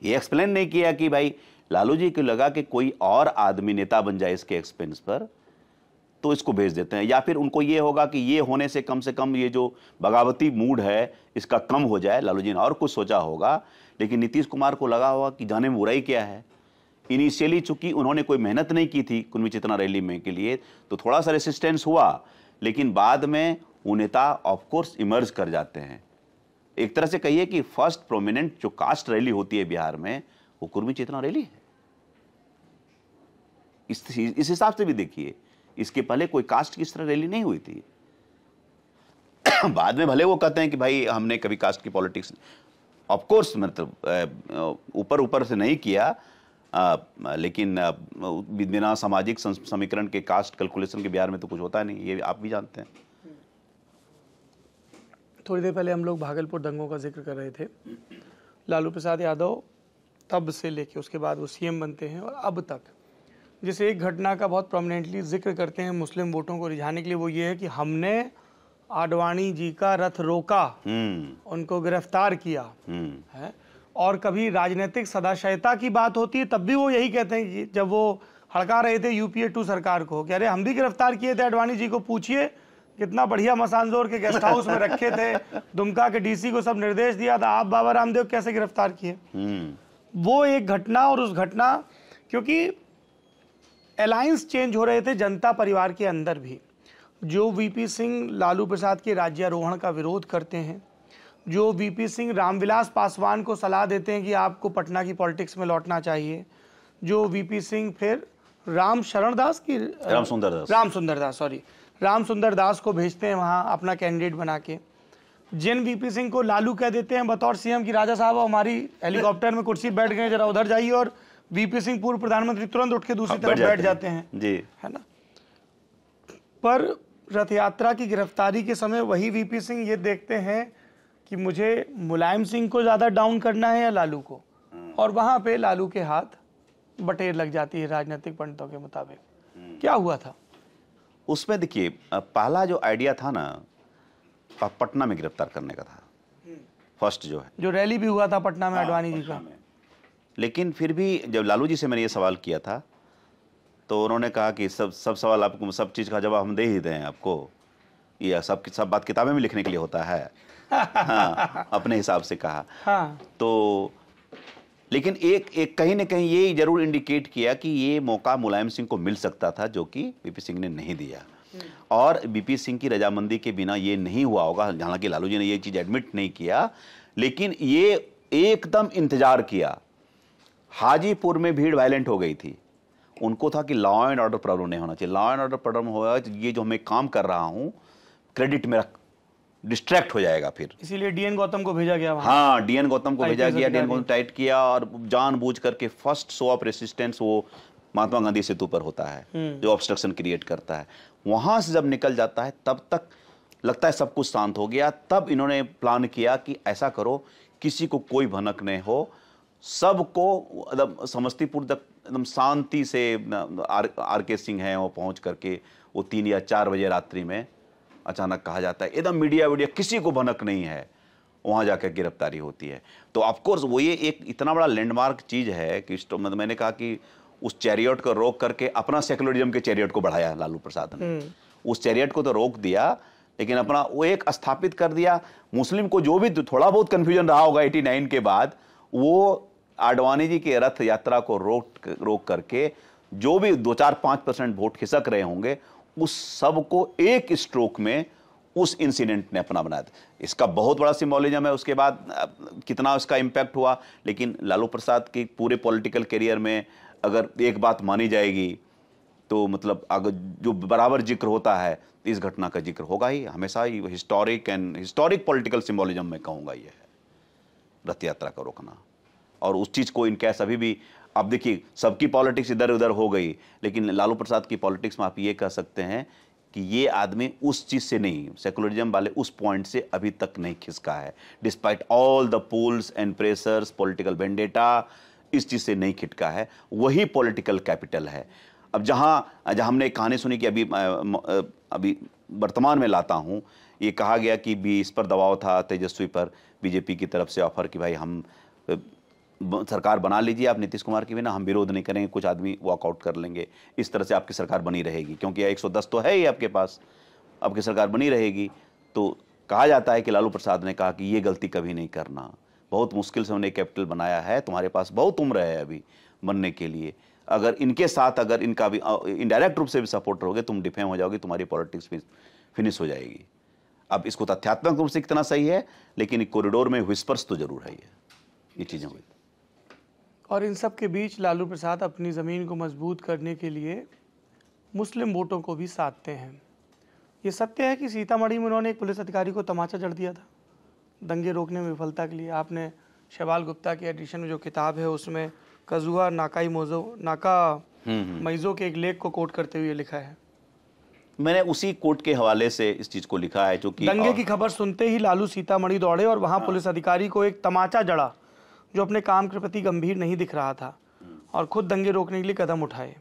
ये एक्सप्लेन नहीं किया कि भाई लालू जी को लगा कि कोई और आदमी नेता बन जाए इसके एक्सपेंस पर तो इसको भेज देते हैं या फिर उनको ये होगा कि ये होने से कम से कम ये जो बगावती मूड है इसका कम हो जाए लालू जी ने और कुछ सोचा होगा लेकिन नीतीश कुमार को लगा होगा कि जाने में बुराई क्या है इनिशियली चूंकि उन्होंने कोई मेहनत नहीं की थी कुंभी चेतना रैली में के लिए तो थोड़ा सा रेसिस्टेंस हुआ लेकिन बाद में वो नेता ऑफकोर्स इमर्ज कर जाते हैं एक तरह से कहिए कि फर्स्ट प्रोमिनेंट जो कास्ट रैली होती है बिहार में वो कुर्मी चेतना रैली है इस इस हिसाब से भी देखिए इसके पहले कोई कास्ट की इस तरह रैली नहीं हुई थी बाद में भले वो कहते हैं कि भाई हमने कभी कास्ट की पॉलिटिक्स ऑफकोर्स मतलब ऊपर ऊपर से नहीं किया आ, लेकिन बिना सामाजिक समीकरण के कास्ट कैलकुलेशन के बिहार में तो कुछ होता नहीं ये आप भी जानते हैं थोड़ी देर पहले हम लोग भागलपुर दंगों का जिक्र कर रहे थे लालू प्रसाद यादव तब से लेके उसके बाद वो सीएम बनते हैं और अब तक जिस एक घटना का बहुत प्रोमिनेंटली जिक्र करते हैं मुस्लिम वोटों को रिझाने के लिए वो ये है कि हमने आडवाणी जी का रथ रोका हम्म। उनको गिरफ्तार किया हम्म। है और कभी राजनीतिक सदाशयता की बात होती है तब भी वो यही कहते हैं जब वो हड़का रहे थे यूपीए टू सरकार को कि अरे हम भी गिरफ्तार किए थे अडवाणी जी को पूछिए कितना बढ़िया मसानजोर के गेस्ट हाउस में रखे थे दुमका के डीसी को सब निर्देश दिया था आप बाबा रामदेव कैसे गिरफ्तार किए हम्म। वो एक घटना और उस घटना क्योंकि अलायंस चेंज हो रहे थे जनता परिवार के अंदर भी जो वीपी सिंह लालू प्रसाद के राज्यारोहण का विरोध करते हैं जो वीपी सिंह रामविलास पासवान को सलाह देते हैं कि आपको पटना की पॉलिटिक्स में लौटना चाहिए जो वीपी सिंह फिर राम शरण दास की राम सुंदर दास राम सुंदर दास सॉरी राम सुंदर दास को भेजते हैं वहाँ अपना कैंडिडेट बना के जिन वीपी सिंह को लालू कह देते हैं बतौर सीएम की राजा साहब हमारी हेलीकॉप्टर में कुर्सी बैठ गए जरा उधर जाइए और वीपी सिंह पूर्व प्रधानमंत्री तुरंत उठ के दूसरी तरफ बैठ जाते हैं जी है ना पर रथ यात्रा की गिरफ्तारी के समय वही वीपी सिंह ये देखते हैं कि मुझे मुलायम सिंह को ज़्यादा डाउन करना है या लालू को हम्म। और वहां पे लालू के हाथ बटेर लग जाती है राजनीतिक पंडितों के मुताबिक हम्म। क्या हुआ था उसमें देखिए पहला जो आइडिया था ना पटना में गिरफ्तार करने का था फर्स्ट हम्म। जो है जो रैली भी हुआ था पटना में हाँ, अडवाणी जी का लेकिन फिर भी जब लालू जी से मैंने ये सवाल किया था तो उन्होंने कहा कि सब सब सवाल आपको सब चीज़ का जवाब हम दे ही दें आपको ये सब सब बात किताबें में लिखने के लिए होता है हाँ, अपने हिसाब से कहा हाँ। तो लेकिन एक एक कहीं ना कहीं ये जरूर इंडिकेट किया कि ये मौका मुलायम सिंह को मिल सकता था जो कि बीपी सिंह ने नहीं दिया हम्म। और बीपी सिंह की रजामंदी के बिना ये नहीं हुआ होगा हालांकि लालू जी ने ये चीज़ एडमिट नहीं किया लेकिन ये एकदम इंतजार किया हाजीपुर में भीड़ वायलेंट हो गई थी उनको था कि लॉ एंड ऑर्डर प्रॉब्लम नहीं होना चाहिए लॉ एंड ऑर्डर प्रॉब्लम होगा तो ये जो मैं काम कर रहा हूँ क्रेडिट मेरा डिस्ट्रैक्ट हो जाएगा फिर इसीलिए डीएन गौतम को भेजा गया हाँ डीएन गौतम को भेजा गया डीएन गौतम टाइट किया और जान करके फर्स्ट शो ऑफ रेसिस्टेंस वो महात्मा गांधी सेतु पर होता है हम्म। जो ऑब्स्ट्रक्शन क्रिएट करता है वहां से जब निकल जाता है तब तक लगता है सब कुछ शांत हो गया तब इन्होंने प्लान किया कि ऐसा करो किसी को कोई भनक नहीं हो सबको एकदम मतलब समस्तीपुर तक एकदम शांति से आर आर के सिंह हैं वो पहुंच करके वो तीन या चार बजे रात्रि में अचानक कहा जाता है एकदम मीडिया वीडिया किसी को भनक नहीं है वहाँ जाकर गिरफ्तारी होती है तो ऑफकोर्स वो ये एक इतना बड़ा लैंडमार्क चीज़ है कि तो मतलब मैंने कहा कि उस चैरियट को रोक करके अपना सेकुलरिज्म के चैरियट को बढ़ाया लालू प्रसाद ने हम्म। उस चैरियट को तो रोक दिया लेकिन अपना वो एक स्थापित कर दिया मुस्लिम को जो भी थोड़ा बहुत कन्फ्यूजन रहा होगा एटी के बाद वो आडवाणी जी की रथ यात्रा को रोक रोक करके जो भी दो चार पाँच परसेंट वोट खिसक रहे होंगे उस सब को एक स्ट्रोक में उस इंसिडेंट ने अपना बनाया था इसका बहुत बड़ा सिम्बोलिज्म है उसके बाद कितना उसका इम्पैक्ट हुआ लेकिन लालू प्रसाद की पूरे पॉलिटिकल करियर में अगर एक बात मानी जाएगी तो मतलब अगर जो बराबर जिक्र होता है इस घटना का जिक्र होगा ही हमेशा ही historic and historic political symbolism में कहूँगा ये है रथ यात्रा का रोकना और उस चीज़ को इनके सभी भी अब देखिए सबकी पॉलिटिक्स इधर उधर हो गई लेकिन लालू प्रसाद की पॉलिटिक्स में आप ये कह सकते हैं कि ये आदमी उस चीज़ से नहीं सेकुलरिज्म वाले उस पॉइंट से अभी तक नहीं खिसका है despite all the pulls and pressures political vendetta इस चीज़ से नहीं खिटका है वही पॉलिटिकल कैपिटल है अब जहाँ जहाँ हमने कहानी सुनी कि अभी अभी वर्तमान में लाता हूँ ये कहा गया कि भी इस पर दबाव था तेजस्वी पर बीजेपी की तरफ से ऑफर कि भाई हम सरकार बना लीजिए आप नीतीश कुमार के बिना हम विरोध नहीं करेंगे कुछ आदमी वॉकआउट कर लेंगे इस तरह से आपकी सरकार बनी रहेगी क्योंकि दस तो है ही आपके पास आपकी सरकार बनी रहेगी तो कहा जाता है कि लालू प्रसाद ने कहा कि ये गलती कभी नहीं करना बहुत मुश्किल से उन्हें कैपिटल बनाया है तुम्हारे पास बहुत उम्र है अभी बनने के लिए अगर इनके साथ अगर इनका भी इनडायरेक्ट रूप से भी सपोर्ट रहोगे तुम डिफेम हो जाओगे तुम्हारी पॉलिटिक्स भी फिनिश हो जाएगी अब इसको तथ्यात्मक रूप से कितना सही है लेकिन कॉरिडोर में विस्पर्स तो जरूर है ये ये चीज़ें हुई और इन सब के बीच लालू प्रसाद अपनी ज़मीन को मजबूत करने के लिए मुस्लिम वोटों को भी साधते हैं ये सत्य है कि सीतामढ़ी में उन्होंने एक पुलिस अधिकारी को तमाचा जड़ दिया था दंगे रोकने में विफलता के लिए आपने शैवाल गुप्ता की एडिशन में जो किताब है उसमें कजुआ नाकाई मोजो नाका हम्म, हम्म। मईजों के एक लेख को कोट करते हुए लिखा है मैंने उसी कोर्ट के हवाले से इस चीज को लिखा है जो कि दंगे की खबर सुनते ही लालू सीतामढ़ी दौड़े और वहां हाँ। पुलिस अधिकारी को एक तमाचा जड़ा जो अपने काम के प्रति गंभीर नहीं दिख रहा था और खुद दंगे रोकने के लिए कदम उठाए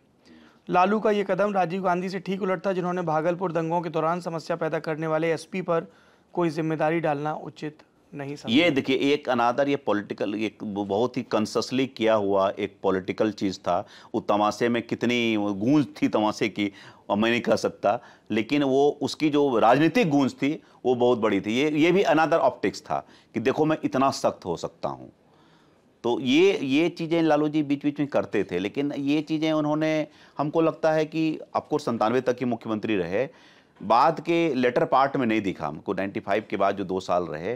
लालू का ये कदम राजीव गांधी से ठीक उलट था जिन्होंने भागलपुर दंगों के दौरान समस्या पैदा करने वाले एसपी पर कोई जिम्मेदारी डालना उचित नहीं समझा ये देखिए एक अनादर ये पॉलिटिकल एक बहुत ही कंससली किया हुआ एक पॉलिटिकल चीज़ था वो तमाशे में कितनी गूंज थी तमाशे की और मैं नहीं कह सकता लेकिन वो उसकी जो राजनीतिक गूंज थी वो बहुत बड़ी थी ये ये भी अनादर ऑप्टिक्स था कि देखो मैं इतना सख्त हो सकता हूँ तो ये ये चीज़ें लालू जी बीच बीच में करते थे लेकिन ये चीज़ें उन्होंने हमको लगता है कि अफकोर्स संतानवे तक ही मुख्यमंत्री रहे बाद के लेटर पार्ट में नहीं दिखा हमको 95 के बाद जो दो साल रहे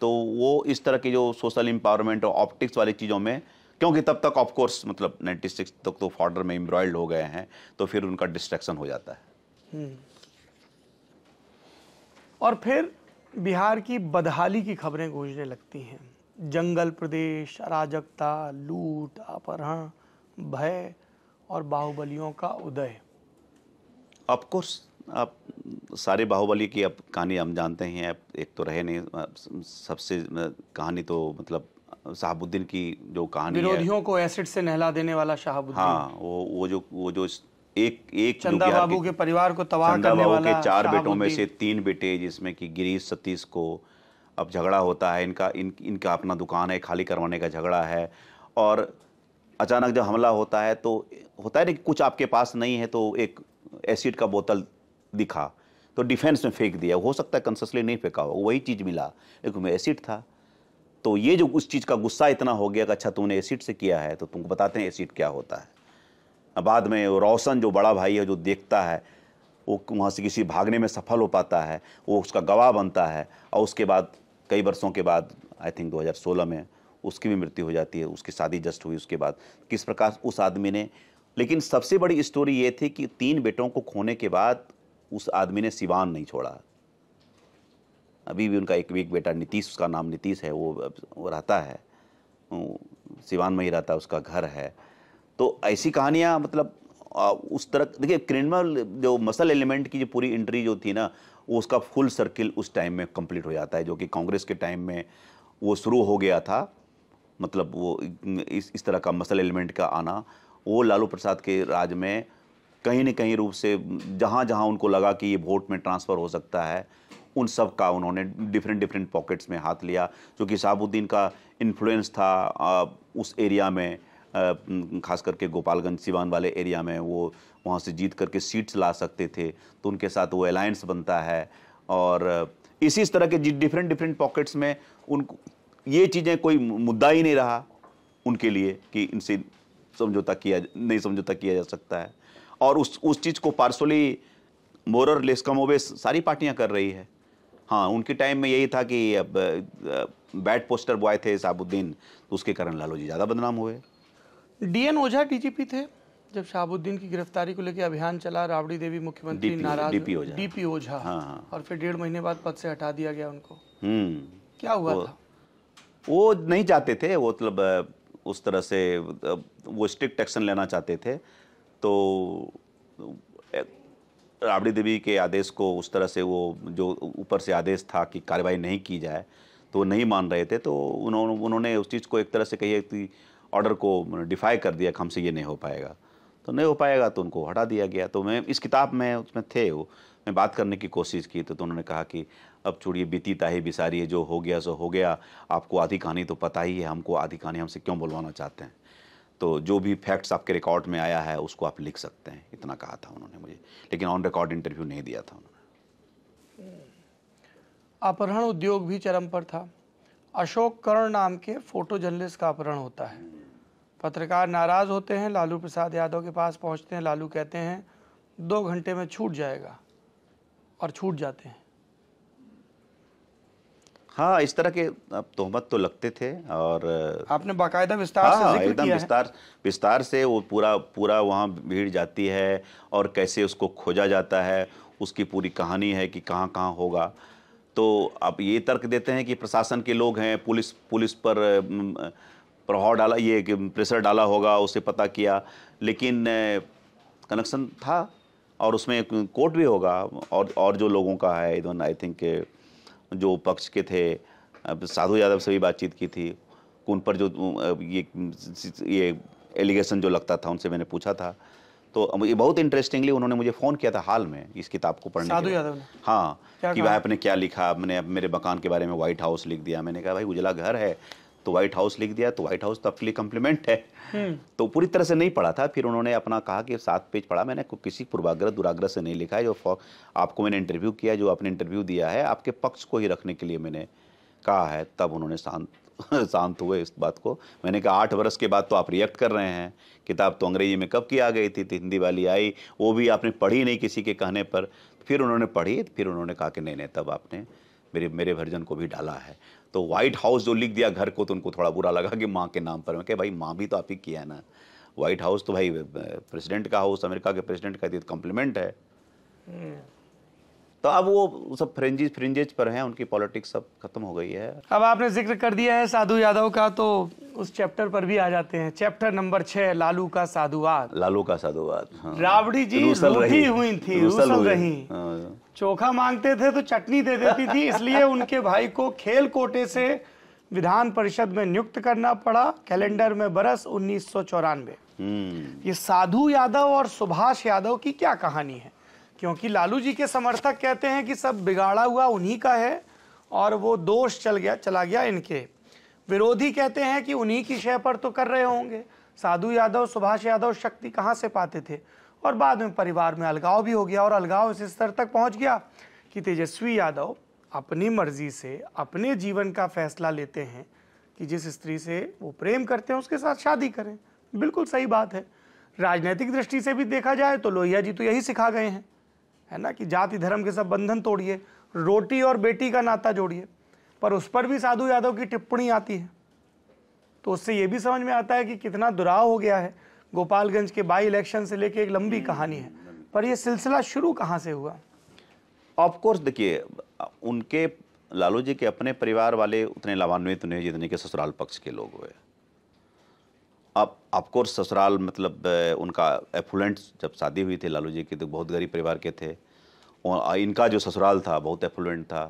तो वो इस तरह के जो सोशल एम्पावरमेंट और ऑप्टिक्स वाली चीज़ों में क्योंकि तब तक ऑफकोर्स मतलब 96 तक तो, तो फॉर्डर में एम्ब्रॉयड हो गए हैं तो फिर उनका डिस्ट्रैक्शन हो जाता है हम्म। और फिर बिहार की बदहाली की खबरें गूंजने लगती हैं जंगल प्रदेश अराजकता लूट अपहरण भय और बाहुबलियों का उदय ऑफकोर्स आप सारे बाहुबली की अब कहानी हम जानते हैं अब एक तो रहे नहीं सबसे कहानी तो मतलब शहाबुद्दीन की जो कहानी विरोधियों को एसिड से नहला देने वाला शहाबुद्दीन हाँ वो वो जो वो जो एक एक चंदा बाबू के, के परिवार को तबाह करने वाला के चार बेटों में से तीन बेटे जिसमें कि गिरीश सतीश को अब झगड़ा होता है इनका इन इनका अपना दुकान है खाली करवाने का झगड़ा है और अचानक जब हमला होता है तो होता है ना कि कुछ आपके पास नहीं है तो एक एसिड का बोतल दिखा तो डिफेंस में फेंक दिया हो सकता है कंससली नहीं फेंका हो वही चीज़ मिला एक उसमें एसिड था तो ये जो उस चीज़ का गुस्सा इतना हो गया कि अच्छा तुमने एसिड से किया है तो तुमको बताते हैं एसिड क्या होता है बाद में रोशन जो बड़ा भाई है जो देखता है वो वहाँ से किसी भागने में सफल हो पाता है वो उसका गवाह बनता है और उसके बाद कई वर्षों के बाद आई थिंक 2016 में उसकी भी मृत्यु हो जाती है उसकी शादी जस्ट हुई उसके बाद किस प्रकार उस आदमी ने लेकिन सबसे बड़ी स्टोरी ये थी कि तीन बेटों को खोने के बाद उस आदमी ने सिवान नहीं छोड़ा अभी भी उनका एक भी एक बेटा नीतीश उसका नाम नीतीश है वो वो रहता है सिवान में ही रहता है उसका घर है तो ऐसी कहानियाँ मतलब उस तरह देखिए क्रिमिनल जो मसल एलिमेंट की जो पूरी एंट्री जो थी ना उसका फुल सर्किल उस टाइम में कंप्लीट हो जाता है जो कि कांग्रेस के टाइम में वो शुरू हो गया था मतलब वो इस इस तरह का मसल एलिमेंट का आना वो लालू प्रसाद के राज में कहीं न कहीं रूप से जहाँ जहाँ उनको लगा कि ये वोट में ट्रांसफ़र हो सकता है उन सब का उन्होंने डिफरेंट डिफरेंट पॉकेट्स में हाथ लिया क्योंकि साबुद्दीन का इन्फ्लुएंस था उस एरिया में खास करके गोपालगंज सिवान वाले एरिया में वो वहाँ से जीत करके सीट्स ला सकते थे तो उनके साथ वो अलायंस बनता है और इसी तरह के डिफरेंट डिफरेंट पॉकेट्स में उन ये चीज़ें कोई मुद्दा ही नहीं रहा उनके लिए कि इनसे समझौता किया नहीं समझौता किया जा सकता है और उस उस चीज़ को पार्सली मोरर लेस सारी पार्टियां कर रही है हाँ उनके टाइम में यही था कि अब बैड पोस्टर बॉय थे साबुद्दीन तो उसके कारण लालू जी ज़्यादा बदनाम हुए डीएन ओझा डीजीपी थे जब शाहबुद्दीन की गिरफ्तारी को लेकर अभियान चला राबड़ी देवी मुख्यमंत्री नाराज डीपी ओझा हाँ, हाँ। और फिर डेढ़ महीने बाद पद से हटा दिया गया उनको हम्म। क्या हुआ वो, था वो नहीं चाहते थे वो मतलब उस तरह से वो स्ट्रिक्ट एक्शन लेना चाहते थे तो राबड़ी देवी के आदेश को उस तरह से वो जो ऊपर से आदेश था कि कार्रवाई नहीं की जाए तो वो नहीं मान रहे थे तो उन्होंने उन्होंने उस चीज़ को एक तरह से कही कि ऑर्डर को डिफाई कर दिया कि हमसे ये नहीं हो पाएगा तो नहीं हो पाएगा तो उनको हटा दिया गया तो मैं इस किताब में उसमें थे वो मैं बात करने की कोशिश की तो, तो उन्होंने कहा कि अब छोड़िए बीती ताही बिसारी जो हो गया सो हो गया आपको आधी कहानी तो पता ही है हमको आधी कहानी हमसे क्यों बुलवाना चाहते हैं तो जो भी फैक्ट्स आपके रिकॉर्ड में आया है उसको आप लिख सकते हैं इतना कहा था उन्होंने मुझे लेकिन ऑन रिकॉर्ड इंटरव्यू नहीं दिया था उन्होंने अपहरण उद्योग भी चरम पर था अशोक कर्ण नाम के फोटो जर्नलिस्ट का अपहरण होता है पत्रकार नाराज़ होते हैं लालू प्रसाद यादव के पास पहुंचते हैं लालू कहते हैं दो घंटे में छूट जाएगा और छूट जाते हैं हाँ इस तरह के अब तोहमत तो लगते थे और आपने बाकायदा विस्तार हाँ, से एकदम विस्तार विस्तार से वो पूरा पूरा वहाँ भीड़ जाती है और कैसे उसको खोजा जाता है उसकी पूरी कहानी है कि कहाँ कहाँ होगा तो आप ये तर्क देते हैं कि प्रशासन के लोग हैं पुलिस पुलिस पर प्रभाव डाला ये प्रेशर डाला होगा उसे पता किया लेकिन कनेक्शन था और उसमें कोर्ट भी होगा और और जो लोगों का है इवन आई थिंक जो पक्ष के थे साधु यादव से भी बातचीत की थी उन पर जो ये ये एलिगेशन जो लगता था उनसे मैंने पूछा था तो ये बहुत इंटरेस्टिंगली उन्होंने मुझे फ़ोन किया था हाल में इस किताब को पढ़ने साधु यादव ने हाँ कि भाई आपने क्या लिखा मैंने मेरे मकान के बारे में व्हाइट हाउस लिख दिया मैंने कहा भाई उजला घर है तो व्हाइट हाउस लिख दिया तो व्हाइट हाउस तो अपली कम्प्लीमेंट है हम्म। तो पूरी तरह से नहीं पढ़ा था फिर उन्होंने अपना कहा कि सात पेज पढ़ा मैंने किसी पूर्वाग्रह दुराग्रह से नहीं लिखा है जो आपको मैंने इंटरव्यू किया जो आपने इंटरव्यू दिया है आपके पक्ष को ही रखने के लिए मैंने कहा है तब उन्होंने शांत शांत हुए इस बात को मैंने कहा आठ वर्ष के बाद तो आप रिएक्ट कर रहे हैं किताब तो अंग्रेजी में कब की आ गई थी तो हिंदी वाली आई वो भी आपने पढ़ी नहीं किसी के कहने पर फिर उन्होंने पढ़ी फिर उन्होंने कहा कि नहीं नहीं तब आपने मेरे मेरे भर्जन को भी डाला है तो व्हाइट हाउस जो लिख दिया घर को तो उनको थोड़ा बुरा लगा कि माँ के नाम पर मैं क्या भाई माँ भी तो आप ही किया है ना व्हाइट हाउस तो भाई प्रेसिडेंट का हाउस अमेरिका के प्रेसिडेंट का तो कॉम्प्लीमेंट है हम्म। तो अब वो सब फ्रेंजिज फ्रिंजेज पर हैं उनकी पॉलिटिक्स सब खत्म हो गई है अब आपने जिक्र कर दिया है साधु यादव का तो उस चैप्टर पर भी आ जाते हैं चैप्टर नंबर छह लालू का साधुवाद लालू का साधुवाद हाँ। रावड़ी जी रही हुई थी रूसल, रूसल रही हाँ। चोखा मांगते थे तो चटनी दे देती थी इसलिए उनके भाई को खेल कोटे से विधान परिषद में नियुक्त करना पड़ा कैलेंडर में बरस उन्नीस हम्म। ये साधु यादव और सुभाष यादव की क्या कहानी है क्योंकि लालू जी के समर्थक कहते हैं कि सब बिगाड़ा हुआ उन्हीं का है और वो दोष चल गया चला गया इनके विरोधी कहते हैं कि उन्हीं की शय पर तो कर रहे होंगे साधु यादव सुभाष यादव शक्ति कहाँ से पाते थे और बाद में परिवार में अलगाव भी हो गया और अलगाव इस स्तर तक पहुँच गया कि तेजस्वी यादव अपनी मर्जी से अपने जीवन का फैसला लेते हैं कि जिस स्त्री से वो प्रेम करते हैं उसके साथ शादी करें बिल्कुल सही बात है राजनीतिक दृष्टि से भी देखा जाए तो लोहिया जी तो यही सिखा गए हैं है ना कि जाति धर्म के सब बंधन तोड़िए रोटी और बेटी का नाता जोड़िए पर उस पर भी साधु यादव की टिप्पणी आती है तो उससे ये भी समझ में आता है कि कितना दुराव हो गया है गोपालगंज के बाई इलेक्शन से लेके एक लंबी हम्म, कहानी है पर यह सिलसिला शुरू कहाँ से हुआ ऑफकोर्स देखिए उनके लालू जी के अपने परिवार वाले उतने लाभान्वित नहीं जितने के ससुराल पक्ष के लोग हुए अब ऑफकोर्स ससुराल मतलब उनका एफुलेंट जब शादी हुई थी लालू जी की तो बहुत गरीब परिवार के थे और इनका जो ससुराल था बहुत एफुलेंट था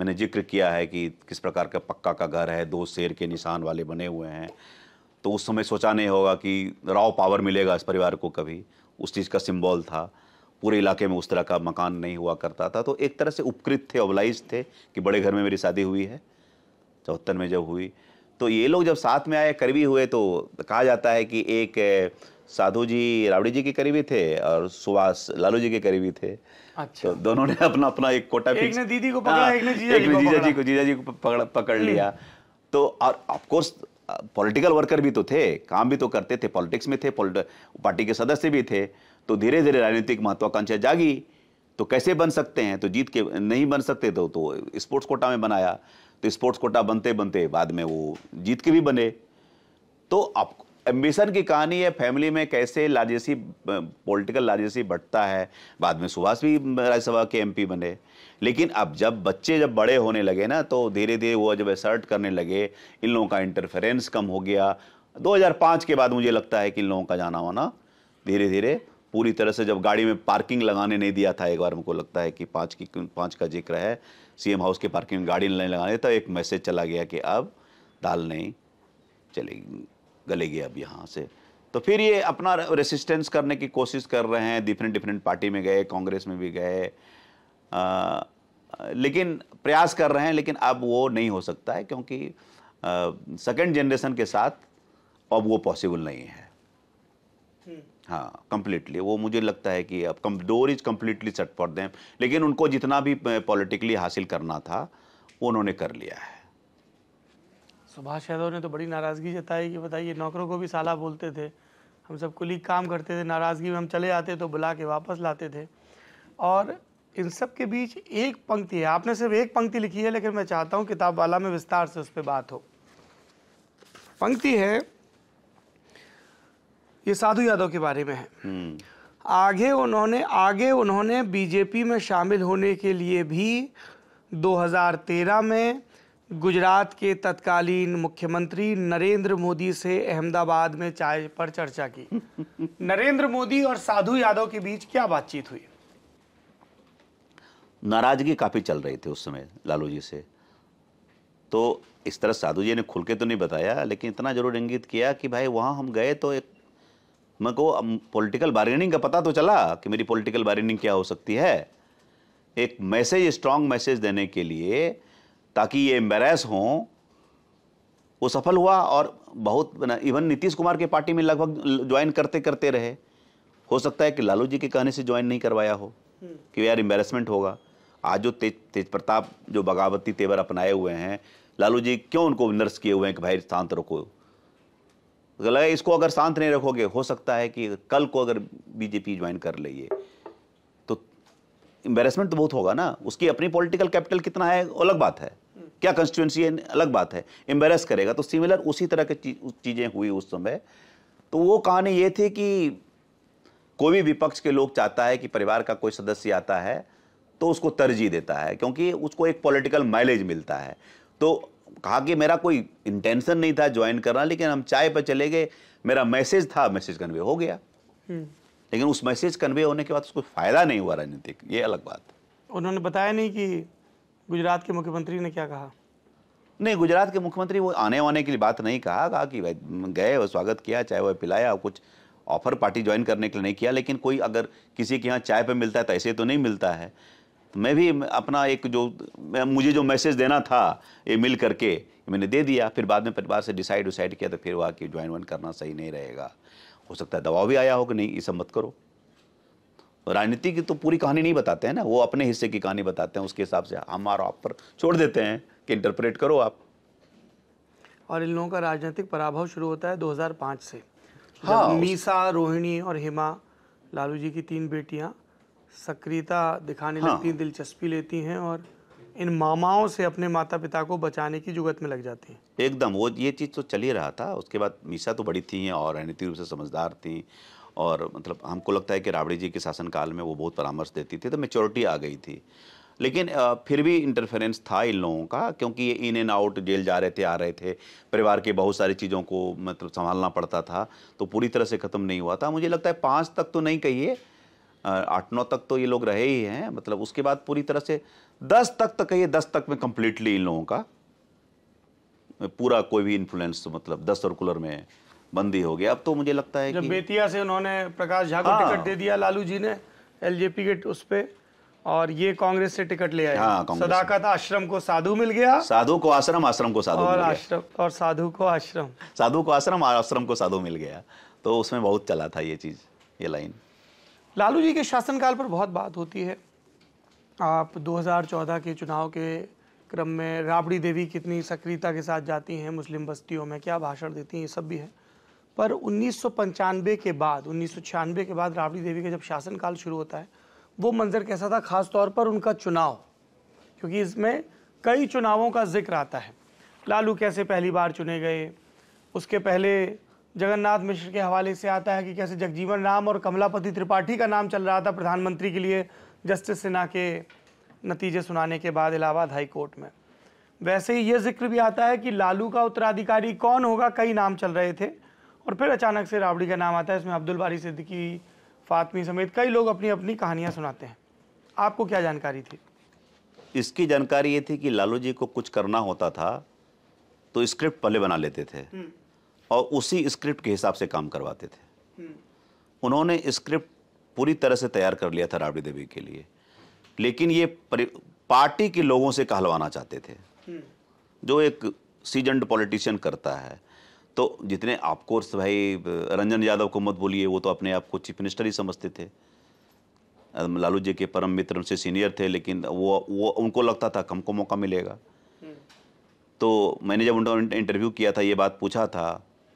मैंने जिक्र किया है कि किस प्रकार का पक्का का घर है दो शेर के निशान वाले बने हुए हैं तो उस समय सोचा नहीं होगा कि राव पावर मिलेगा इस परिवार को कभी उस चीज़ का सिम्बॉल था पूरे इलाके में उस तरह का मकान नहीं हुआ करता था तो एक तरह से उपकृत थे अवलाइज थे कि बड़े घर में मेरी शादी हुई है चौहत्तर में जब हुई तो ये लोग जब साथ में आए करीबी हुए तो कहा जाता है कि एक साधु जी रावड़ी जी के करीबी थे और सुभाष लालू जी के करीबी थे अच्छा तो दोनों ने अपना अपना एक कोटा एक ने दीदी को पकड़ा हाँ, एक ने जीजा, एक ने जीजा जी को जीजा जी को पकड़ पकड़ हम्म। लिया तो और ऑफकोर्स पॉलिटिकल वर्कर भी तो थे काम भी तो करते थे पॉलिटिक्स में थे पार्टी के सदस्य भी थे तो धीरे धीरे राजनीतिक महत्वाकांक्षा जागी तो कैसे बन सकते हैं तो जीत के नहीं बन सकते तो, तो स्पोर्ट्स कोटा में बनाया तो स्पोर्ट्स कोटा बनते बनते बाद में वो जीत के भी बने तो आप एम्बिशन की कहानी है फैमिली में कैसे लाजेसी पॉलिटिकल लाजेसी बढ़ता है बाद में सुभाष भी राज्यसभा के एमपी बने लेकिन अब जब बच्चे जब बड़े होने लगे ना तो धीरे धीरे वो जब असर्ट करने लगे इन लोगों का इंटरफेरेंस कम हो गया 2005 के बाद मुझे लगता है कि इन लोगों का जाना वाना धीरे धीरे पूरी तरह से जब गाड़ी में पार्किंग लगाने नहीं दिया था एक बार हमको लगता है कि पाँच की पाँच का जिक्र है सीएम हाउस के पार्किंग में गाड़ी नहीं लगाने तब एक मैसेज चला गया कि अब दाल नहीं चलेगी गलेगी अब यहाँ से तो फिर ये अपना रेसिस्टेंस करने की कोशिश कर रहे हैं डिफरेंट डिफरेंट पार्टी में गए कांग्रेस में भी गए लेकिन प्रयास कर रहे हैं लेकिन अब वो नहीं हो सकता है क्योंकि सेकेंड जनरेशन के साथ अब वो पॉसिबल नहीं है हाँ कम्प्लीटली वो मुझे लगता है कि अब door is completely set for them लेकिन उनको जितना भी पॉलिटिकली हासिल करना था वो उन्होंने कर लिया है सुभाष यादव ने तो बड़ी नाराज़गी जताई कि बताइए नौकरों को भी साला बोलते थे हम सब कुली काम करते थे नाराज़गी में हम चले आते तो बुला के वापस लाते थे और इन सब के बीच एक पंक्ति है आपने सिर्फ एक पंक्ति लिखी है लेकिन मैं चाहता हूँ किताब वाला में विस्तार से उस पर बात हो पंक्ति है ये साधु यादव के बारे में है आगे उन्होंने आगे उन्होंने बीजेपी में शामिल होने के लिए भी 2013 में गुजरात के तत्कालीन मुख्यमंत्री नरेंद्र मोदी से अहमदाबाद में चाय पर चर्चा की नरेंद्र मोदी और साधु यादव के बीच क्या बातचीत हुई नाराजगी काफ़ी चल रही थी उस समय लालू जी से तो इस तरह साधु जी ने खुल के तो नहीं बताया लेकिन इतना जरूर इंगित किया कि भाई वहां हम गए तो एक मेरे को पॉलिटिकल बार्गेनिंग का पता तो चला कि मेरी पॉलिटिकल बार्गेनिंग क्या हो सकती है एक मैसेज स्ट्रांग मैसेज देने के लिए ताकि ये एम्बेरस हों वो सफल हुआ और बहुत इवन नीतीश कुमार की पार्टी में लगभग ज्वाइन करते करते रहे हो सकता है कि लालू जी के कहने से ज्वाइन नहीं करवाया हो हम्म। कि यार एम्बेरसमेंट होगा आज जो तेज तेज प्रताप जो बगावती तेवर अपनाए हुए हैं लालू जी क्यों उनको नर्स किए हुए हैं कि भाई शांत रखो तो लगा इसको अगर शांत नहीं रखोगे हो सकता है कि कल को अगर बीजेपी ज्वाइन कर लिए तो एम्बेरसमेंट तो बहुत होगा ना उसकी अपनी पॉलिटिकल कैपिटल कितना है अलग बात है क्या कंस्टिट्यूंसी है अलग बात है एम्बेरस करेगा तो सिमिलर उसी तरह की चीज़ें हुई उस समय तो वो कहानी ये थी कि कोई भी विपक्ष के लोग चाहता है कि परिवार का कोई सदस्य आता है तो उसको तरजीह देता है क्योंकि उसको एक पॉलिटिकल माइलेज मिलता है तो कहा कि मेरा कोई इंटेंशन नहीं था ज्वाइन करना लेकिन हम चाय पर चले गए मेरा मैसेज था मैसेज कन्वे हो गया हम्म। लेकिन उस मैसेज कन्वे होने के बाद उसको फायदा नहीं हुआ राजनीतिक ये अलग बात उन्होंने बताया नहीं कि गुजरात के मुख्यमंत्री ने क्या कहा नहीं गुजरात के मुख्यमंत्री वो आने वाने के लिए बात नहीं कहा कहा कि भाई गए और स्वागत किया चाय वह पिलाया कुछ ऑफर पार्टी ज्वाइन करने के लिए नहीं किया लेकिन कोई अगर किसी के यहाँ चाय पे मिलता है तो ऐसे तो नहीं मिलता है मैं भी अपना एक जो मुझे जो मैसेज देना था ये मिल करके मैंने दे दिया फिर बाद में परिवार से डिसाइड उसाइड किया तो फिर वह कि ज्वाइन वन करना सही नहीं रहेगा हो सकता है दबाव भी आया हो कि नहीं ये सब मत करो राजनीति की तो पूरी कहानी नहीं बताते हैं ना वो अपने हिस्से की कहानी बताते हैं उसके हिसाब से और आप पर छोड़ देते हैं कि इंटरप्रेट करो आप और इन लोगों का राजनीतिक पराभव शुरू होता है 2005 से हाँ मीसा रोहिणी और हिमा लालू जी की तीन बेटियां सक्रियता दिखाने हाँ। लगती हैं दिलचस्पी लेती हैं और इन मामाओं से अपने माता पिता को बचाने की जुगत में लग जाती हैं एकदम वो ये चीज़ तो चल ही रहा था उसके बाद मीसा तो बड़ी थी और रणनीति रूप से समझदार थी और मतलब हमको लगता है कि राबड़ी जी के शासनकाल में वो बहुत परामर्श देती थी तो मेचोरिटी आ गई थी लेकिन फिर भी इंटरफेरेंस था इन लोगों का क्योंकि ये इन एंड आउट जेल जा रहे थे आ रहे थे परिवार के बहुत सारी चीज़ों को मतलब संभालना पड़ता था तो पूरी तरह से ख़त्म नहीं हुआ था मुझे लगता है पाँच तक तो नहीं कहिए आठ नौ तक तो ये लोग रहे ही हैं मतलब उसके बाद पूरी तरह से दस तक तक कहिए दस तक में कंप्लीटली इन लोगों का पूरा कोई भी इन्फ्लुएंस मतलब दस सर्कुलर में बंदी हो गया अब तो मुझे लगता है जब कि... बेतिया से उन्होंने प्रकाश झा को हाँ। टिकट दे दिया लालू जी ने एलजेपी के उस पर और ये कांग्रेस से टिकट ले आए हाँ, सदाकत आश्रम को साधु मिल गया साधु को आश्रम आश्रम को साधु और आश्रम और साधु को आश्रम साधु को आश्रम आश्रम को साधु मिल गया तो उसमें बहुत चला था ये चीज ये लाइन लालू जी के शासनकाल पर बहुत बात होती है आप 2014 के चुनाव के क्रम में राबड़ी देवी कितनी सक्रियता के साथ जाती हैं मुस्लिम बस्तियों में क्या भाषण देती हैं ये सब भी है पर उन्नीस के बाद उन्नीस के बाद राबड़ी देवी का जब शासनकाल शुरू होता है वो मंज़र कैसा था ख़ास तौर पर उनका चुनाव क्योंकि इसमें कई चुनावों का जिक्र आता है लालू कैसे पहली बार चुने गए उसके पहले जगन्नाथ मिश्र के हवाले से आता है कि कैसे जगजीवन राम और कमलापति त्रिपाठी का नाम चल रहा था प्रधानमंत्री के लिए जस्टिस सिन्हा के नतीजे सुनाने के बाद इलाहाबाद हाई कोर्ट में वैसे ही ये जिक्र भी आता है कि लालू का उत्तराधिकारी कौन होगा कई नाम चल रहे थे और फिर अचानक से राबड़ी का नाम आता है इसमें अब्दुल बारी सिद्दीकी फातमी समेत कई लोग अपनी अपनी कहानियाँ सुनाते हैं आपको क्या जानकारी थी इसकी जानकारी ये थी कि लालू जी को कुछ करना होता था तो स्क्रिप्ट पहले बना लेते थे हम्म। और उसी स्क्रिप्ट के हिसाब से काम करवाते थे उन्होंने स्क्रिप्ट पूरी तरह से तैयार कर लिया था राबड़ी देवी के लिए लेकिन ये पार्टी के लोगों से कहलवाना चाहते थे जो एक सीजनड पॉलिटिशियन करता है तो जितने आपको भाई रंजन यादव को मत बोलिए वो तो अपने आप को चीफ मिनिस्टर ही समझते थे लालू जी के परम मित्र उनसे सीनियर थे लेकिन वो वो उनको लगता था हमको मौका मिलेगा तो मैंने जब उनका इंटरव्यू किया था ये बात पूछा था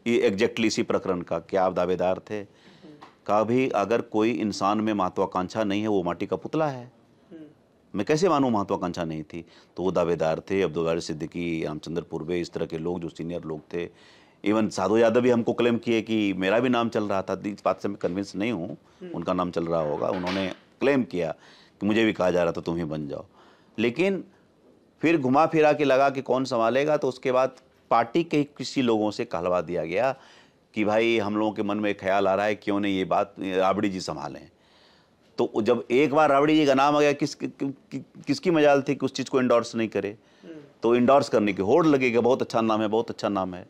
ये एग्जैक्टली इसी प्रकरण का क्या आप दावेदार थे कहा भी अगर कोई इंसान में महत्वाकांक्षा नहीं है वो माटी का पुतला है मैं कैसे मानूँ महत्वाकांक्षा नहीं थी तो वो दावेदार थे अब्दुलगार सिद्दीकी रामचंद्र पूर्वे इस तरह के लोग जो सीनियर लोग थे इवन साधु यादव भी हमको क्लेम किए कि मेरा भी नाम चल रहा था इस बात से मैं कन्विंस नहीं हूँ उनका नाम चल रहा होगा उन्होंने क्लेम किया कि मुझे भी कहा जा रहा था तुम ही बन जाओ लेकिन फिर घुमा फिरा के लगा कि कौन संभालेगा तो उसके बाद पार्टी के किसी लोगों से कहलवा दिया गया कि भाई हम लोगों के मन में ख्याल आ रहा है क्यों नहीं ये बात राबड़ी जी संभालें तो जब एक बार राबड़ी जी का नाम आ गया किस कि, कि, किसकी मजाल थी कि उस चीज़ को इंडोर्स नहीं करे तो इंडोर्स करने की होड़ लगेगा बहुत अच्छा नाम है बहुत अच्छा नाम है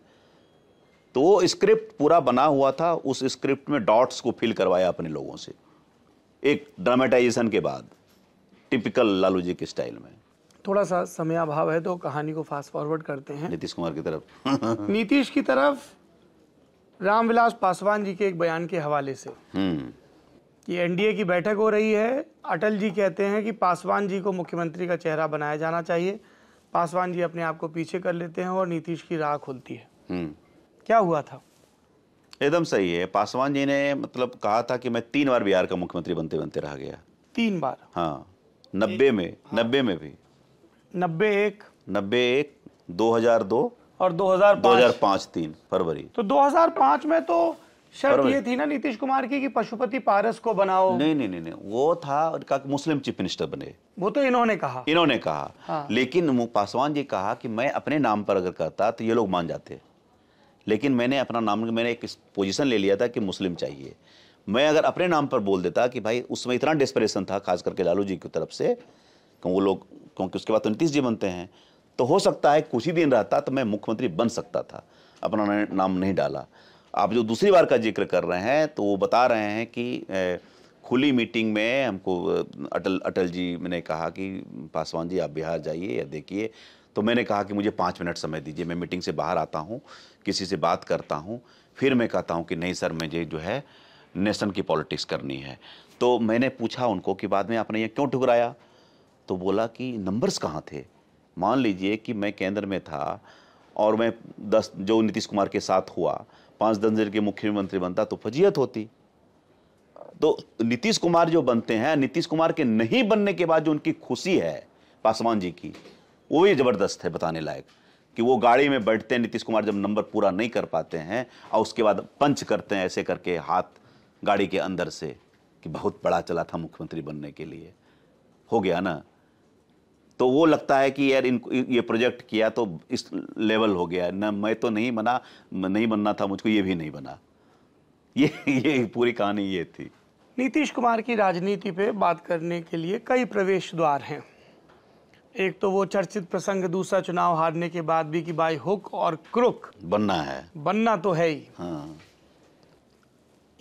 तो वो स्क्रिप्ट पूरा बना हुआ था उस स्क्रिप्ट में डॉट्स को फिल करवाया अपने लोगों से एक ड्रामेटाइजेशन के बाद टिपिकल लालू जी के स्टाइल में थोड़ा सा समय अभाव है तो कहानी को फास्ट फॉरवर्ड करते हैं नीतीश कुमार की तरफ नीतीश की तरफ रामविलास पासवान जी के एक बयान के हवाले से कि हम्म। एनडीए की बैठक हो रही है अटल जी कहते हैं कि पासवान जी को मुख्यमंत्री का चेहरा बनाया जाना चाहिए पासवान जी अपने आप को पीछे कर लेते हैं और नीतीश की राह खुलती है हम्म। क्या हुआ था एकदम सही है पासवान जी ने मतलब कहा था कि मैं तीन बार बिहार का मुख्यमंत्री बनते बनते रह गया तीन बार हाँ नब्बे में हाँ, नब्बे में भी नब्बे एक नब्बे एक दो हजार दो और दो हजार दो हजार पांच तीन फरवरी तो दो हजार पांच में तो शर्त ये थी ना नीतीश कुमार की कि पशुपति पारस को बनाओ नहीं नहीं नहीं, नहीं वो था उनका मुस्लिम चीफ मिनिस्टर बने वो तो इन्होंने कहा इन्होंने कहा हाँ। लेकिन पासवान जी कहा कि मैं अपने नाम पर अगर करता तो ये लोग मान जाते लेकिन मैंने अपना नाम मैंने एक पोजीशन ले लिया था कि मुस्लिम चाहिए मैं अगर अपने नाम पर बोल देता कि भाई उसमें इतना डिस्परेशन था खास करके लालू जी की तरफ से वो लोग क्योंकि उसके बाद तो नीतीश जी बनते हैं तो हो सकता है कुछ ही दिन रहता तो मैं मुख्यमंत्री बन सकता था अपना नाम नहीं डाला आप जो दूसरी बार का जिक्र कर रहे हैं तो वो बता रहे हैं कि खुली मीटिंग में हमको अटल अटल जी मैंने कहा कि पासवान जी आप बिहार जाइए या देखिए तो मैंने कहा कि मुझे पाँच मिनट समय दीजिए मैं मीटिंग से बाहर आता हूँ किसी से बात करता हूँ फिर मैं कहता हूँ कि नहीं सर मुझे जो है नेशन की पॉलिटिक्स करनी है तो मैंने पूछा उनको कि बाद में आपने ये क्यों ठुकराया तो बोला कि नंबर्स कहाँ थे मान लीजिए कि मैं केंद्र में था और मैं दस जो नीतीश कुमार के साथ हुआ पाँच दस दिन के मुख्यमंत्री बनता तो फजीहत होती तो नीतीश कुमार जो बनते हैं नीतीश कुमार के नहीं बनने के बाद जो उनकी खुशी है पासवान जी की वो भी ज़बरदस्त है बताने लायक कि वो गाड़ी में बैठते हैं नीतीश कुमार जब नंबर पूरा नहीं कर पाते हैं और उसके बाद पंच करते हैं ऐसे करके हाथ गाड़ी के अंदर से कि बहुत बड़ा चला था मुख्यमंत्री बनने के लिए हो गया ना तो वो लगता है कि यार इन ये प्रोजेक्ट किया तो इस लेवल हो गया ना मैं तो नहीं बना नहीं बनना था मुझको ये भी नहीं बना ये ये पूरी कहानी ये थी नीतीश कुमार की राजनीति पे बात करने के लिए कई प्रवेश द्वार हैं एक तो वो चर्चित प्रसंग दूसरा चुनाव हारने के बाद भी कि बाई हुक और क्रुक बनना है बनना तो है ही हाँ।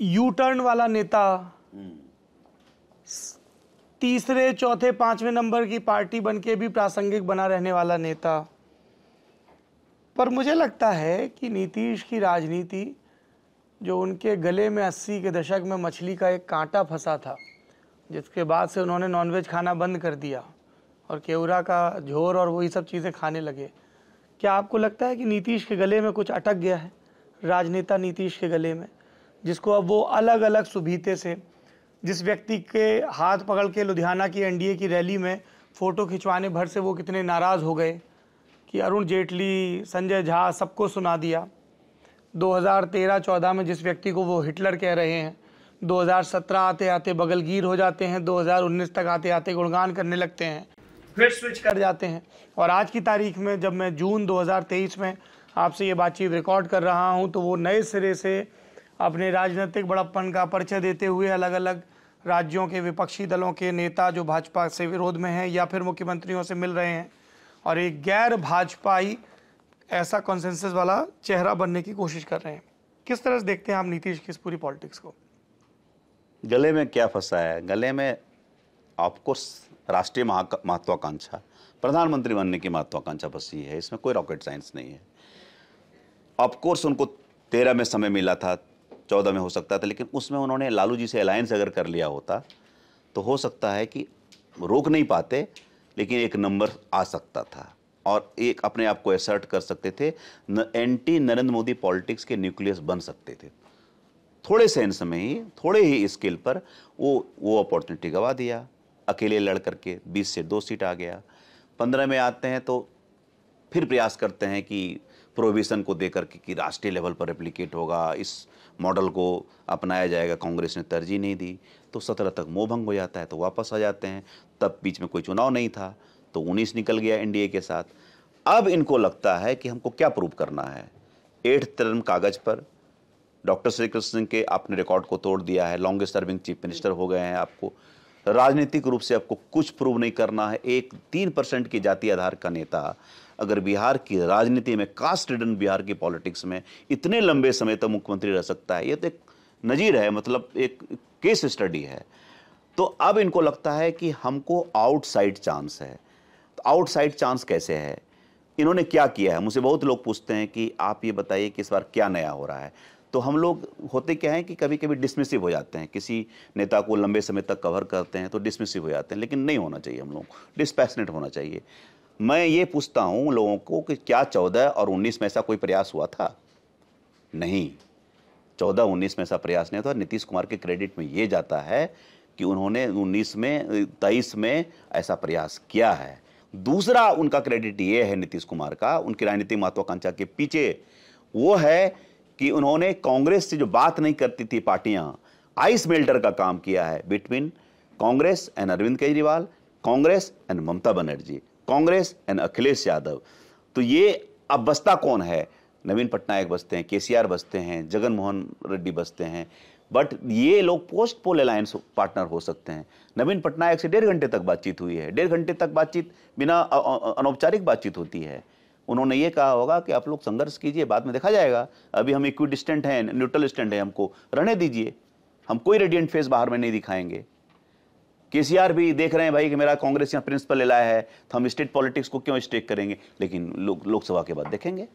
यू टर्न वाला नेता हम्म। तीसरे चौथे पांचवें नंबर की पार्टी बनके भी प्रासंगिक बना रहने वाला नेता पर मुझे लगता है कि नीतीश की राजनीति जो उनके गले में अस्सी के दशक में मछली का एक कांटा फंसा था जिसके बाद से उन्होंने नॉनवेज खाना बंद कर दिया और केवरा का झोर और वही सब चीज़ें खाने लगे क्या आपको लगता है कि नीतीश के गले में कुछ अटक गया है राजनेता नीतीश के गले में जिसको अब वो अलग अलग सुबीते से जिस व्यक्ति के हाथ पकड़ के लुधियाना की एनडीए की रैली में फ़ोटो खिंचवाने भर से वो कितने नाराज़ हो गए कि अरुण जेटली संजय झा सबको सुना दिया 2013-14 में जिस व्यक्ति को वो हिटलर कह रहे हैं 2017 आते आते बगलगीर हो जाते हैं 2019 तक आते आते गुणगान करने लगते हैं फिर स्विच कर जाते हैं और आज की तारीख में जब मैं जून 2023 में आपसे ये बातचीत रिकॉर्ड कर रहा हूँ तो वो नए सिरे से अपने राजनीतिक बड़प्पन का परिचय देते हुए अलग अलग राज्यों के विपक्षी दलों के नेता जो भाजपा से विरोध में हैं या फिर मुख्यमंत्रियों से मिल रहे हैं और एक गैर भाजपाई ऐसा कॉन्सेंसस वाला चेहरा बनने की कोशिश कर रहे हैं किस तरह से देखते हैं आप नीतीश की इस पूरी पॉलिटिक्स को गले में क्या फंसा है गले में आपको राष्ट्रीय महत्वाकांक्षा प्रधानमंत्री बनने की महत्वाकांक्षा फंसी है इसमें कोई रॉकेट साइंस नहीं है ऑफकोर्स उनको तेरह में समय मिला था चौदह में हो सकता था लेकिन उसमें उन्होंने लालू जी से अलायंस अगर कर लिया होता तो हो सकता है कि रोक नहीं पाते लेकिन एक नंबर आ सकता था और एक अपने आप को एसर्ट कर सकते थे न, एंटी नरेंद्र मोदी पॉलिटिक्स के न्यूक्लियस बन सकते थे थोड़े सेंस में ही थोड़े ही स्केल पर वो वो अपॉर्चुनिटी गवा दिया अकेले लड़ करके बीस से दो सीट आ गया पंद्रह में आते हैं तो फिर प्रयास करते हैं कि प्रोविज़न को देकर के कि राष्ट्रीय लेवल पर एप्लीकेट होगा इस मॉडल को अपनाया जाएगा कांग्रेस ने तरजीह नहीं दी तो सत्रह तक मोहभंग हो जाता है तो वापस आ जाते हैं तब बीच में कोई चुनाव नहीं था तो उन्नीस निकल गया एनडीए के साथ अब इनको लगता है कि हमको क्या प्रूव करना है एठ तरन कागज़ पर डॉक्टर श्री कृष्ण के आपने रिकॉर्ड को तोड़ दिया है लॉन्गेस्ट सर्विंग चीफ मिनिस्टर हो गए हैं आपको राजनीतिक रूप से आपको कुछ प्रूव नहीं करना है एक तीन परसेंट की जाति आधार का नेता अगर बिहार की राजनीति में कास्ट रिडन बिहार की पॉलिटिक्स में इतने लंबे समय तक तो मुख्यमंत्री रह सकता है ये तो एक नज़ीर है मतलब एक केस स्टडी है तो अब इनको लगता है कि हमको आउटसाइड चांस है तो आउटसाइड चांस कैसे है इन्होंने क्या किया है मुझसे बहुत लोग पूछते हैं कि आप ये बताइए कि इस बार क्या नया हो रहा है तो हम लोग होते क्या है कि कभी कभी डिसमिसिव हो जाते हैं किसी नेता को लंबे समय तक कवर करते हैं तो डिसमिसिव हो जाते हैं लेकिन नहीं होना चाहिए हम लोग डिस्पैसनेट होना चाहिए मैं ये पूछता हूँ लोगों को कि क्या चौदह और उन्नीस में ऐसा कोई प्रयास हुआ था नहीं चौदह उन्नीस में ऐसा प्रयास नहीं था नीतीश कुमार के क्रेडिट में ये जाता है कि उन्होंने उन्नीस में तेईस में ऐसा प्रयास किया है दूसरा उनका क्रेडिट ये है नीतीश कुमार का उनकी राजनीतिक महत्वाकांक्षा के पीछे वो है कि उन्होंने कांग्रेस से जो बात नहीं करती थी पार्टियां आइस मेल्टर का काम किया है between Congress and Arvind Kejriwal Congress and Mamata Banerjee Congress and Akhilesh Yadav तो ये अब बसता कौन है नवीन पटनायक बसते हैं केसीआर बसते हैं जगन मोहन रेड्डी बसते हैं बट ये लोग पोस्ट पोल अलायंस पार्टनर हो सकते हैं नवीन पटनायक से डेढ़ घंटे तक बातचीत हुई है डेढ़ घंटे तक बातचीत बिना अनौपचारिक बातचीत होती है उन्होंने ये कहा होगा कि आप लोग संघर्ष कीजिए बाद में देखा जाएगा अभी हम इक्वी डिस्टेंट हैं न्यूट्रल डिस्टेंट है हमको रहने दीजिए हम कोई रेडियंट फेस बाहर में नहीं दिखाएंगे के भी देख रहे हैं भाई कि मेरा कांग्रेस यहाँ प्रिंसिपल ले लाया है तो हम स्टेट पॉलिटिक्स को क्यों स्टेक करेंगे लेकिन लोग लोकसभा के बाद देखेंगे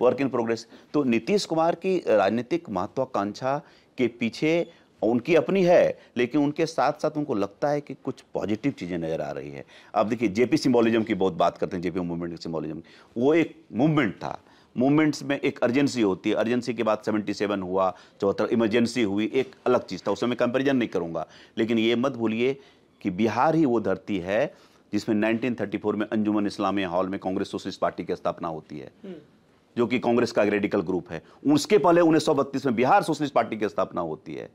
वर्क इन प्रोग्रेस तो नीतीश कुमार की राजनीतिक महत्वाकांक्षा के पीछे उनकी अपनी है लेकिन उनके साथ साथ उनको लगता है कि कुछ पॉजिटिव चीज़ें नज़र आ रही है अब देखिए जेपी सिम्बोलिज्म की बहुत बात करते हैं जेपी मूवमेंट की सिम्बोलिज्म वो एक मूवमेंट था मूवमेंट्स में एक अर्जेंसी होती है अर्जेंसी के बाद 77 हुआ चौहत्तर इमरजेंसी हुई एक अलग चीज़ था उसमें मैं कंपेरिजन नहीं करूँगा लेकिन ये मत भूलिए कि बिहार ही वो धरती है जिसमें 1934 में अंजुमन इस्लामिया हॉल में कांग्रेस सोशलिस्ट पार्टी की स्थापना होती है हम्म। जो कि कांग्रेस का रेडिकल ग्रुप है उसके पहले उन्नीस में बिहार सोशलिस्ट पार्टी की स्थापना होती है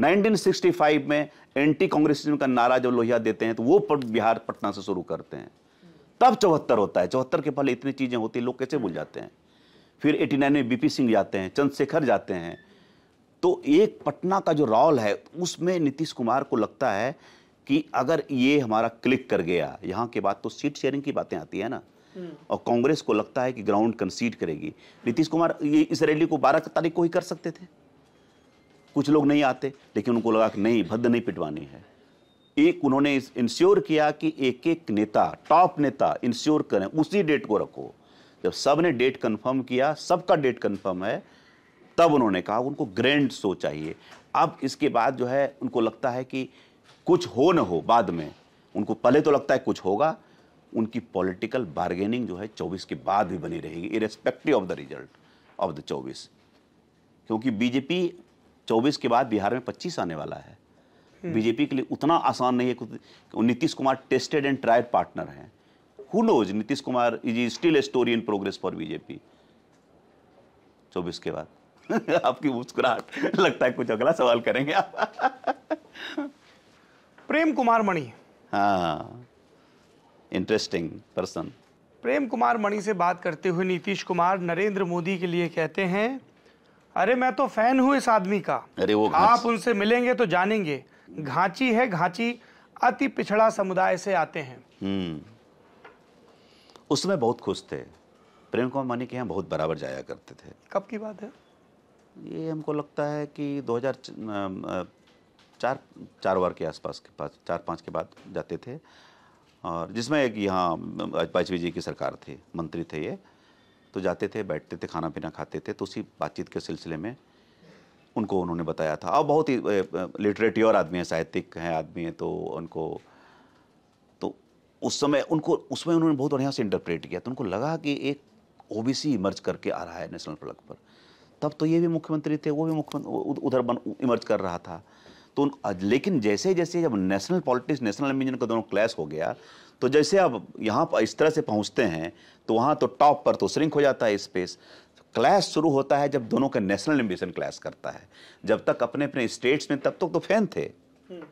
1965 में एंटी कांग्रेसिज्म का नारा जब लोहिया देते हैं तो वो पट, बिहार पटना से शुरू करते हैं तब चौहत्तर होता है चौहत्तर के पहले इतनी चीज़ें होती हैं लोग कैसे भूल जाते हैं फिर एटी नाइन में बीपी सिंह जाते हैं चंद्रशेखर जाते हैं तो एक पटना का जो रोल है उसमें नीतीश कुमार को लगता है कि अगर ये हमारा क्लिक कर गया यहाँ के बाद तो सीट शेयरिंग की बातें आती है ना हम्म। और कांग्रेस को लगता है कि ग्राउंड कंसीड करेगी नीतीश कुमार ये इस रैली को बारह तारीख को ही कर सकते थे कुछ लोग नहीं आते लेकिन उनको लगा कि नहीं भद्द नहीं पिटवानी है एक उन्होंने इंश्योर किया कि एक एक नेता टॉप नेता इंश्योर करें उसी डेट को रखो जब सब ने डेट कंफर्म किया सबका डेट कंफर्म है तब उन्होंने कहा उनको ग्रैंड शो चाहिए अब इसके बाद जो है उनको लगता है कि कुछ हो ना हो बाद में उनको पहले तो लगता है कुछ होगा उनकी पॉलिटिकल बार्गेनिंग जो है चौबीस के बाद भी बनी रहेगी irrespective of the result of the चौबीस क्योंकि बीजेपी चौबीस के बाद बिहार में पच्चीस आने वाला है बीजेपी के लिए उतना आसान नहीं है Nitish Kumar tested and tried partner हैं who knows Nitish Kumar is still a story in progress for BJP चौबीस के बाद आपकी मुस्कुराहट लगता है कुछ अगला सवाल करेंगे आप प्रेम कुमार मणि हाँ इंटरेस्टिंग पर्सन प्रेम कुमार मणि से बात करते हुए नीतीश कुमार नरेंद्र मोदी के लिए कहते हैं अरे मैं तो फैन हूँ इस आदमी का अरे वो आप उनसे मिलेंगे तो जानेंगे घाची है घाची अति पिछड़ा समुदाय से आते हैं हम्म। उस समय बहुत खुश थे प्रेम कुमार मानी के यहाँ बहुत बराबर जाया करते थे कब की बात है ये हमको लगता है कि हजार चार चार बार के आसपास के पास चार पांच के बाद जाते थे और जिसमें एक यहाँ वाजपेयी जी की सरकार थी मंत्री थे ये तो जाते थे बैठते थे खाना पीना खाते थे तो उसी बातचीत के सिलसिले में उनको उन्होंने बताया था अब बहुत ही लिटरेटी और आदमी हैं साहित्यिक हैं आदमी हैं तो उनको तो उस समय उनको उसमें उन्होंने बहुत बढ़िया से इंटरप्रेट किया तो उनको लगा कि एक ओ बी इमर्ज करके आ रहा है नेशनल फलक पर तब तो ये भी मुख्यमंत्री थे वो भी मुख्यमंत्री उधर बन इमर्ज कर रहा था तो लेकिन जैसे जैसे जब नेशनल पॉलिटिक्स नेशनल इंजीनियर का दोनों क्लैश हो गया तो जैसे आप यहाँ इस तरह से पहुँचते हैं तो वहाँ तो टॉप पर तो श्रिंक हो जाता है स्पेस क्लैश शुरू होता है जब दोनों का नेशनल एम्बिशन क्लैश करता है जब तक अपने अपने स्टेट्स में तब तक तो, तो फैन थे हम्म।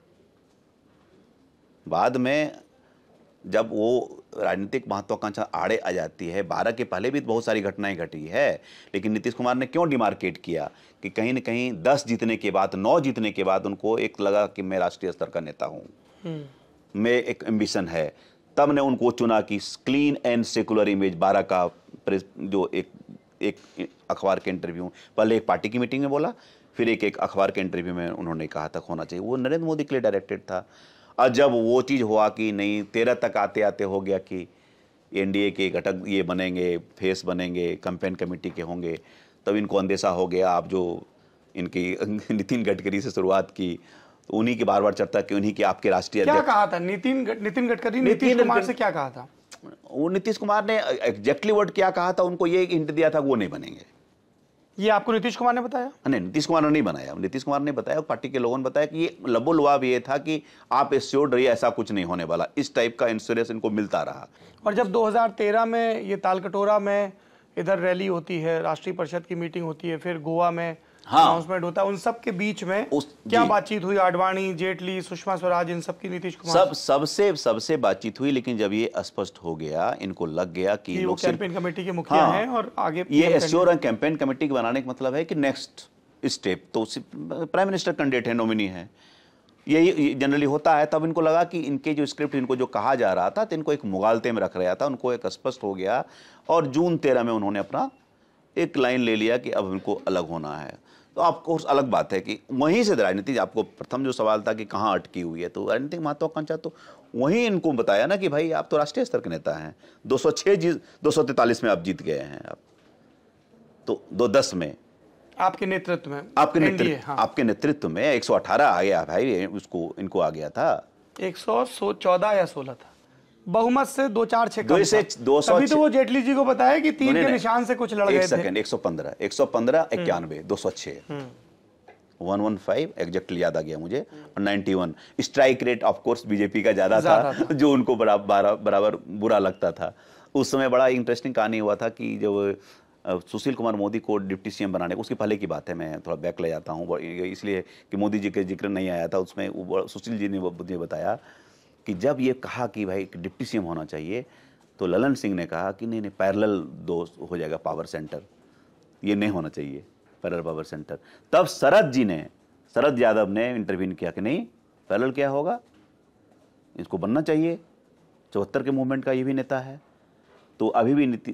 बाद में जब वो राजनीतिक महत्वाकांक्षा आड़े आ जाती है बारह के पहले भी तो बहुत सारी घटनाएं घटी है लेकिन नीतीश कुमार ने क्यों डिमार्केट किया कि कहीं ना कहीं दस जीतने के बाद नौ जीतने के बाद उनको एक लगा कि मैं राष्ट्रीय स्तर का नेता हूँ हम्म। मैं एक एम्बिशन है तब ने उनको चुना कि क्लीन एंड सेकुलर इमेज बारह का प्रेस जो एक एक अखबार के इंटरव्यू पहले एक पार्टी की मीटिंग में बोला फिर एक एक अखबार के इंटरव्यू में उन्होंने कहा था होना चाहिए वो नरेंद्र मोदी के लिए डायरेक्टेड था और जब वो चीज़ हुआ कि नहीं तेरह तक आते आते हो गया कि एनडीए के घटक ये बनेंगे फेस बनेंगे कंपेन कमेटी के होंगे तब इनको अंदेशा हो गया आप जो इनकी नितिन गडकरी से शुरुआत की उन्हीं की बार बार चर्चा की उन्हीं की आपके राष्ट्रीय क्या कहा था नितिन नितिन गडकरी नितिन कुमार से क्या कहा था वो नीतीश कुमार ने एग्जैक्टली वर्ड क्या कहा था उनको ये हिंट दिया था वो नहीं बनेंगे ये आपको नीतीश कुमार ने बताया हाँ, नहीं नीतीश कुमार ने नहीं बनाया नीतीश कुमार ने बताया पार्टी के लोगों ने बताया कि ये लबो लुआब ये था कि आप एश्योर्ड रहिए ऐसा कुछ नहीं होने वाला इस टाइप का इंश्योरेंस इनको मिलता रहा और जब 2013 में ये तालकटोरा में इधर रैली होती है राष्ट्रीय परिषद की मीटिंग होती है फिर गोवा में अनाउंसमेंट हाँ। होता है उन सब के बीच में उस, क्या बातचीत हुई आडवाणी जेटली सुषमा स्वराज इन सब की नीतीश कुमार सब सबसे सबसे बातचीत हुई लेकिन जब ये स्पष्ट हो गया इनको लग गया कि, लोग कैंपेन कमेटी के मुखिया हाँ, हैं और आगे ये एश्योर कैंपेन कमेटी के बनाने का मतलब है कि नेक्स्ट स्टेप तो प्राइम मिनिस्टर कैंडिडेट है नॉमिनी है यही जनरली होता है तब इनको लगा कि इनके जो स्क्रिप्ट इनको जो कहा जा रहा था तो इनको एक मुगालते में रख रहा था उनको एक स्पष्ट हो गया और जून तेरह में उन्होंने अपना एक लाइन ले लिया कि अब इनको अलग होना है तो ऑफकोर्स अलग बात है कि वहीं से राजनीति आपको प्रथम जो सवाल था कि कहाँ अटकी हुई है तो राजनीतिक महत्वाकांक्षा तो वहीं इनको बताया ना कि भाई आप तो राष्ट्रीय स्तर के नेता हैं 206 जी दो में आप जीत गए हैं आप तो दो दस में आपके नेतृत्व में आपके नेतृत्व हाँ। आपके नेतृत्व में 118 आ गया भाई उसको इनको आ गया था एक चौदह या 16 था बहुमत से दो चार छह दो से दो सौ तो वो जेटली जी को बताया कि तीन के निशान से कुछ लड़ गए थे एक सौ पंद्रह एक सौ पंद्रह हम्म। इक्यानवे दो सौ छह hmm. One one five exactly याद आ गया मुझे और ninety one strike rate of course BJP का ज़्यादा था, था जो उनको बराबर बराबर बुरा लगता था उस समय बड़ा इंटरेस्टिंग कहानी हुआ था कि जब सुशील कुमार मोदी को डिप्टी सीएम बनाने उसके पहले की बात है मैं थोड़ा बैक ले जाता हूँ इसलिए कि मोदी जी के जिक्र नहीं आया था उसमें सुशील जी ने मुझे बताया कि जब ये कहा कि भाई डिप्टी सी होना चाहिए तो ललन सिंह ने कहा कि नहीं नहीं पैरल दो हो जाएगा पावर सेंटर ये नहीं होना चाहिए पैरल पावर सेंटर तब शरद जी ने शरद यादव ने इंटरव्यून किया कि नहीं पैरल क्या होगा इसको बनना चाहिए चौहत्तर के मूवमेंट का ये भी नेता है तो अभी भी नीति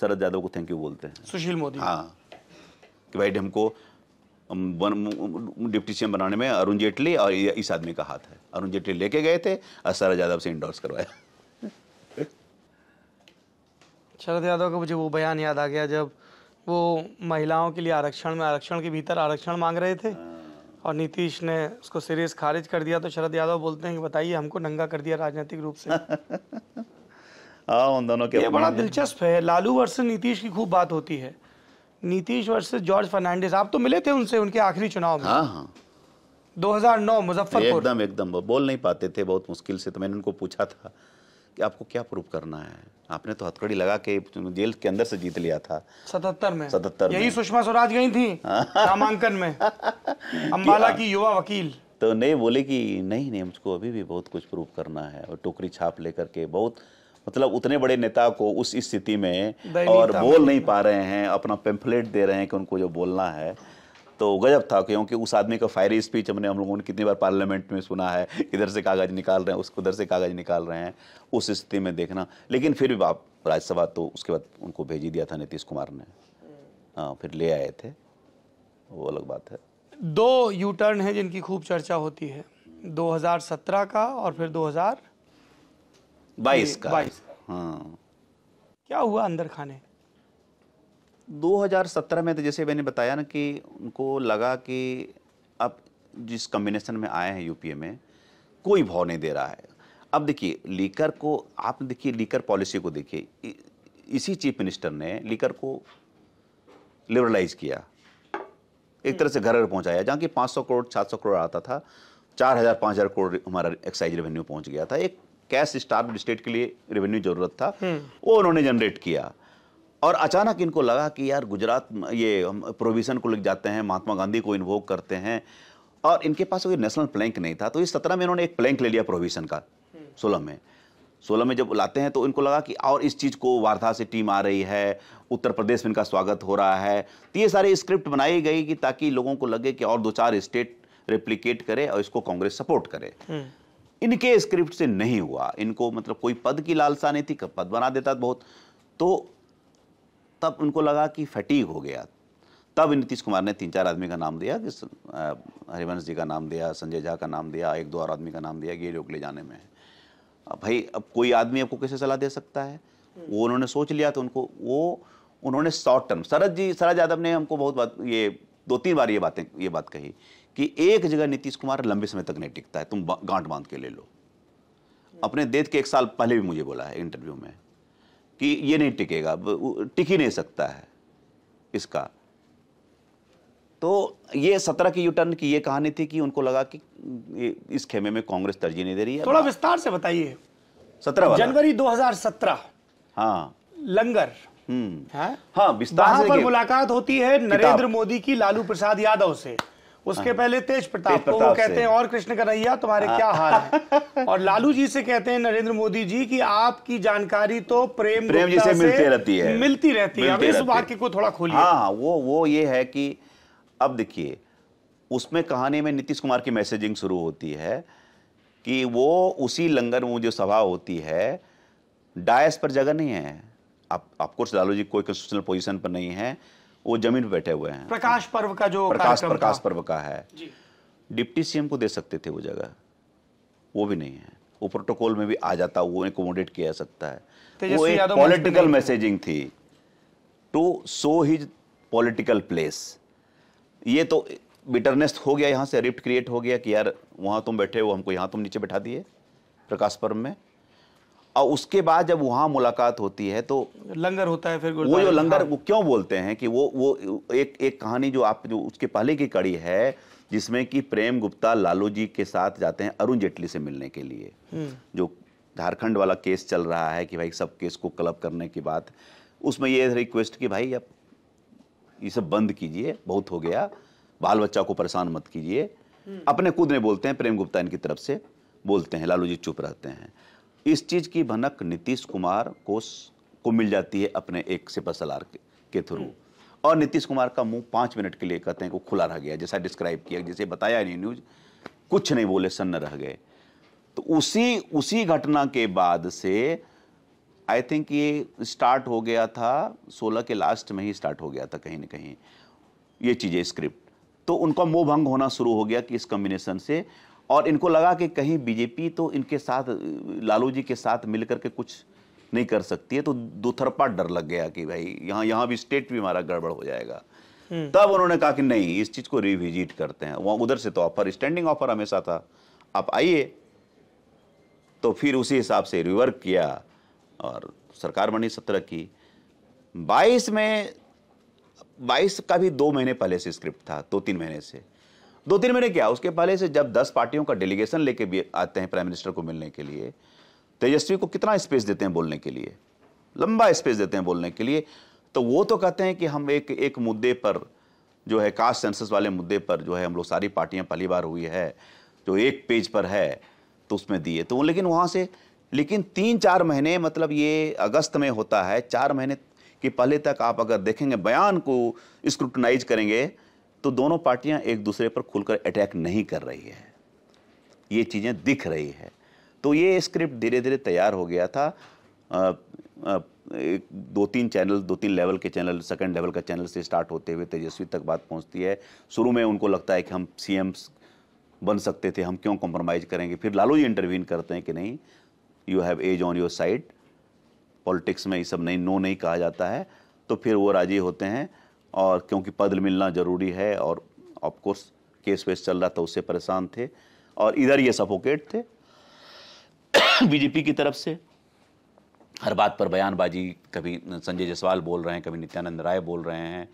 शरद यादव को थैंक यू बोलते हैं सुशील मोदी हाँ कि भाई हमको डिप्टी सीएम बनाने में अरुण जेटली और इस आदमी का हाथ है अरुण जेटली लेके गए थे और शरद यादव से इंडोर्स करवाया शरद यादव का मुझे वो बयान याद आ गया जब वो महिलाओं के लिए आरक्षण में आरक्षण के भीतर आरक्षण मांग रहे थे हाँ। और नीतीश ने उसको सीरियस खारिज कर दिया तो शरद यादव बोलते हैं कि बताइए हमको नंगा कर दिया राजनीतिक रूप से हाँ, उन दोनों के ये बड़ा दिलचस्प है लालू वर्सेस नीतीश की खूब बात होती है नीतीश वर्सेस जॉर्ज फर्नांडिस आप तो मिले थे उनसे उनके आखिरी चुनाव में हाँ हाँ 2009 मुजफ्फरपुर एकदम एकदम बोल नहीं पाते थे बहुत मुश्किल से तो मैंने उनको पूछा था कि आपको क्या प्रूफ करना है आपने तो हथकड़ी लगा के जेल के अंदर से जीत लिया था सतहत्तर में सतहत्तर यही सुषमा स्वराज गई थी नामांकन में अम्बाला की युवा वकील तो नहीं बोले कि नहीं नहीं मुझको अभी भी बहुत कुछ प्रूफ करना है और टोकरी छाप लेकर के बहुत मतलब उतने बड़े नेता को उस स्थिति में और बोल नहीं पा रहे हैं अपना पेम्फलेट दे रहे हैं कि उनको जो बोलना है तो गजब था क्योंकि उस आदमी का फायरी स्पीच हमने हम लोगों ने कितनी बार पार्लियामेंट में सुना है इधर से कागज़ निकाल रहे हैं उसको उधर से कागज़ निकाल रहे हैं उस स्थिति में देखना लेकिन फिर भी आप राज्यसभा तो उसके बाद उनको भेज ही दिया था नीतीश कुमार ने हम्म। हाँ फिर ले आए थे वो अलग बात है दो यू टर्न है जिनकी खूब चर्चा होती है 2017 का और फिर 2022 का बाईस का हाँ क्या हुआ अंदर खाने 2017 में तो जैसे मैंने बताया ना कि उनको लगा कि अब जिस कम्बिनेशन में आए हैं यूपीए में कोई भाव नहीं दे रहा है अब देखिए लीकर को आप देखिए लीकर पॉलिसी को देखिए इसी चीफ मिनिस्टर ने लीकर को लिबरलाइज किया एक तरह से घर घर पहुंचाया जहाँ कि 500 करोड़ 700 करोड़ आता था 4000 5000 करोड़ हमारा एक्साइज रेवेन्यू पहुंच गया था एक कैश स्टार स्टेट के लिए रेवेन्यू जरूरत था हम्म। वो उन्होंने जनरेट किया और अचानक इनको लगा कि यार गुजरात ये हम प्रोविज़न को लिख जाते हैं महात्मा गांधी को इन्वोक करते हैं और इनके पास कोई नेशनल प्लैंक नहीं था तो इस सत्रह में इन्होंने एक प्लैंक ले लिया प्रोविज़न का सोलह में सोलह में जब लाते हैं तो इनको लगा कि और इस चीज़ को वार्ता से टीम आ रही है उत्तर प्रदेश में इनका स्वागत हो रहा है तो ये सारे स्क्रिप्ट बनाई गई कि ताकि लोगों को लगे कि और दो चार स्टेट रेप्लीकेट करे और इसको कांग्रेस सपोर्ट करे हम्म। इनके स्क्रिप्ट से नहीं हुआ इनको मतलब कोई पद की लालसा नहीं थी पद बना देता बहुत तो तब उनको लगा कि फटीक हो गया तब नीतीश कुमार ने तीन चार आदमी का नाम दिया कि हरिवंश जी का नाम दिया संजय झा का नाम दिया एक दो और आदमी का नाम दिया ये लोग ले जाने में भाई अब कोई आदमी आपको कैसे सलाह दे सकता है वो उन्होंने सोच लिया तो उनको वो उन्होंने शॉर्ट टर्म शरद जी सरद यादव ने हमको बहुत बात ये दो तीन बार ये बातें ये बात कही कि एक जगह नीतीश कुमार लंबे समय तक नहीं टिकता है तुम गांठ बांध के ले लो अपने देश के एक साल पहले भी मुझे बोला है इंटरव्यू में कि ये नहीं टिकेगा टिक ही नहीं सकता है इसका तो ये सत्रह की यूटर्न की ये कहानी थी कि उनको लगा कि इस खेमे में कांग्रेस तरजीह नहीं दे रही है थोड़ा विस्तार से बताइए सत्रह जनवरी 2017 हाँ लंगर हाँ, हाँ विस्तार पर मुलाकात होती है नरेंद्र मोदी की लालू प्रसाद यादव से उसके हाँ। पहले तेज प्रताप को वो कहते हैं और कृष्ण कन्हैया तुम्हारे क्या हाँ। हाल है और लालू जी से कहते हैं नरेंद्र मोदी जी की आपकी जानकारी तो प्रेम प्रेम जी से मिलती रहती है मिलती रहती है इस वाक्य को थोड़ा खोलिए हाँ वो वो ये है कि अब देखिए उसमें कहानी में नीतीश कुमार की मैसेजिंग शुरू होती है कि वो उसी लंगर में जो सभा होती है डायस पर जगह नहीं है आप ऑफकोर्स लालू जी कोई कॉन्स्टिट्यूशनल पोजीशन पर नहीं है वो जमीन पर बैठे हुए हैं प्रकाश पर्व का जो प्रकाश प्रकाश पर्व का है डिप्टी सीएम को दे सकते थे वो जगह वो भी नहीं है वो प्रोटोकॉल में भी आ जाता वो एकोमोडेट किया जा सकता है वो एक पॉलिटिकल मैसेजिंग थी to show his political place ये तो बिटरनेस हो गया यहाँ से रिप्ट क्रिएट हो गया कि यार वहाँ तुम बैठे हो हमको यहाँ तुम नीचे बैठा दिए प्रकाश पर्व में और उसके बाद जब वहाँ मुलाकात होती है तो लंगर होता है फिर वो जो लंगर हाँ। वो क्यों बोलते हैं कि वो वो एक एक कहानी जो आप जो उसके पहले की कड़ी है जिसमें कि प्रेम गुप्ता लालू जी के साथ जाते हैं अरुण जेटली से मिलने के लिए हम्म। जो झारखंड वाला केस चल रहा है कि भाई सब केस को क्लब करने की बात उसमें ये रिक्वेस्ट कि भाई आप ये सब बंद कीजिए बहुत हो गया बाल बच्चा को परेशान मत कीजिए हम्म। अपने खुद ने बोलते हैं प्रेम गुप्ता इनकी तरफ से बोलते हैं लालू जी चुप रहते हैं इस चीज़ की भनक नीतीश कुमार को को मिल जाती है अपने एक सिपा सलार के, के थ्रू हम्म। और नीतीश कुमार का मुंह पांच मिनट के लिए कहते हैं को खुला रह गया जैसा डिस्क्राइब किया जैसे बताया नहीं न्यूज कुछ नहीं बोले सन्न रह गए तो उसी उसी घटना के बाद से आई थिंक ये स्टार्ट हो गया था सोलह के लास्ट में ही स्टार्ट हो गया था कहीं ना कहीं ये चीज़ें स्क्रिप्ट तो उनका मोह भंग होना शुरू हो गया कि इस कम्बिनेशन से और इनको लगा कि कहीं बीजेपी तो इनके साथ लालू जी के साथ मिलकर के कुछ नहीं कर सकती है तो दोथरपा डर लग गया कि भाई यहाँ यहाँ भी स्टेट भी हमारा गड़बड़ हो जाएगा हम्म। तब उन्होंने कहा कि नहीं इस चीज़ को रिविजिट करते हैं वहाँ उधर से तो ऑफर स्टैंडिंग ऑफर हमेशा था आप आइए तो फिर उसी हिसाब से रिवर्क किया और सरकार बनी सत्रह की बाईस में बाईस का भी दो महीने पहले से स्क्रिप्ट था दो तीन महीने से दो तीन महीने क्या उसके पहले से जब दस पार्टियों का डेलीगेशन लेके भी आते हैं प्राइम मिनिस्टर को मिलने के लिए तेजस्वी को कितना स्पेस देते हैं बोलने के लिए लंबा स्पेस देते हैं बोलने के लिए तो वो तो कहते हैं कि हम एक एक मुद्दे पर जो है कास्ट सेंसस वाले मुद्दे पर जो है हम लोग सारी पार्टियां पहली बार हुई है जो एक पेज पर है तो उसमें दिए तो लेकिन वहाँ से लेकिन तीन चार महीने मतलब ये अगस्त में होता है चार महीने के पहले तक आप अगर देखेंगे बयान को स्क्रूटनाइज करेंगे तो दोनों पार्टियां एक दूसरे पर खुलकर अटैक नहीं कर रही है ये चीज़ें दिख रही है तो ये स्क्रिप्ट धीरे धीरे तैयार हो गया था आ, आ, एक दो तीन चैनल दो तीन लेवल के चैनल सेकंड लेवल का चैनल से स्टार्ट होते हुए तेजस्वी तक बात पहुंचती है शुरू में उनको लगता है कि हम सी बन सकते थे हम क्यों कॉम्प्रोमाइज़ करेंगे फिर लालू जी इंटरवीन करते हैं कि नहीं you have edge on your side politics में ये सब नहीं नो नहीं कहा जाता है तो फिर वो राजी होते हैं और क्योंकि पद मिलना ज़रूरी है और ऑफकोर्स केस वेस चल रहा था उससे परेशान थे और इधर ये सफोकेट थे बीजेपी की तरफ से हर बात पर बयानबाजी कभी संजय जायसवाल बोल रहे हैं कभी नित्यानंद राय बोल रहे हैं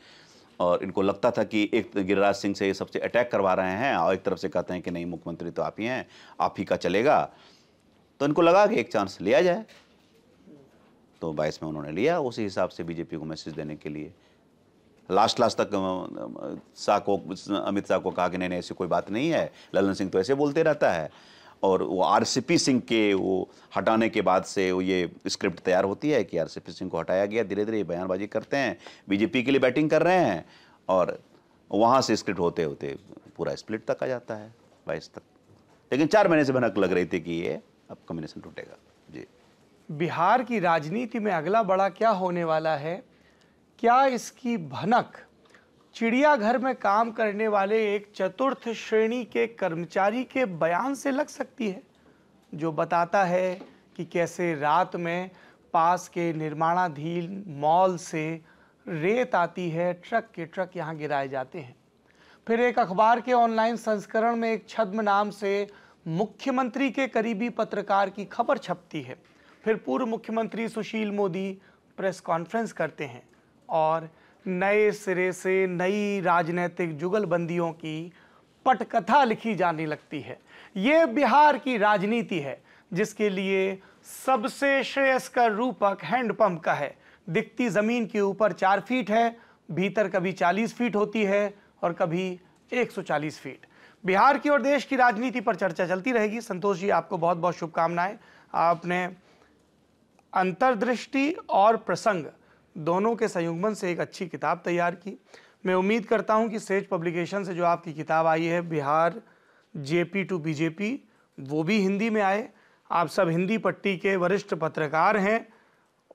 और इनको लगता था कि एक गिरिराज सिंह से ये सबसे अटैक करवा रहे हैं और एक तरफ से कहते हैं कि नहीं मुख्यमंत्री तो आप ही हैं आप ही का चलेगा तो इनको लगा कि एक चांस लिया जाए तो बाईस में उन्होंने लिया उसी हिसाब से बीजेपी को मैसेज देने के लिए लास्ट लास्ट तक शाह को अमित शाह को कहा कि नहीं नहीं ऐसी कोई बात नहीं है ललन सिंह तो ऐसे बोलते रहता है और वो आर सिंह के वो हटाने के बाद से वो ये स्क्रिप्ट तैयार होती है कि आर सिंह को हटाया गया धीरे धीरे बयानबाजी करते हैं बीजेपी के लिए बैटिंग कर रहे हैं और वहाँ से स्क्रिप्ट होते होते पूरा स्प्लिट तक आ जाता है बाईस तक लेकिन चार महीने से भनक लग रही थी कि ये अब कम्बिनेशन टूटेगा जी बिहार की राजनीति में अगला बड़ा क्या होने वाला है क्या इसकी भनक चिड़ियाघर में काम करने वाले एक चतुर्थ श्रेणी के कर्मचारी के बयान से लग सकती है जो बताता है कि कैसे रात में पास के निर्माणाधीन मॉल से रेत आती है ट्रक के ट्रक यहाँ गिराए जाते हैं फिर एक अखबार के ऑनलाइन संस्करण में एक छद्म नाम से मुख्यमंत्री के करीबी पत्रकार की खबर छपती है फिर पूर्व मुख्यमंत्री सुशील मोदी प्रेस कॉन्फ्रेंस करते हैं और नए सिरे से नई राजनीतिक जुगलबंदियों की पटकथा लिखी जाने लगती है ये बिहार की राजनीति है जिसके लिए सबसे श्रेयस्कर रूपक हैंडपंप का है दिखती ज़मीन के ऊपर चार फीट है भीतर कभी चालीस फीट होती है और कभी एक सौ चालीस फीट बिहार की और देश की राजनीति पर चर्चा चलती रहेगी संतोष जी आपको बहुत बहुत शुभकामनाएं आपने अंतर्दृष्टि और प्रसंग दोनों के संयुग्मन से एक अच्छी किताब तैयार की मैं उम्मीद करता हूं कि सेज पब्लिकेशन से जो आपकी किताब आई है बिहार जेपी टू बीजेपी वो भी हिंदी में आए आप सब हिंदी पट्टी के वरिष्ठ पत्रकार हैं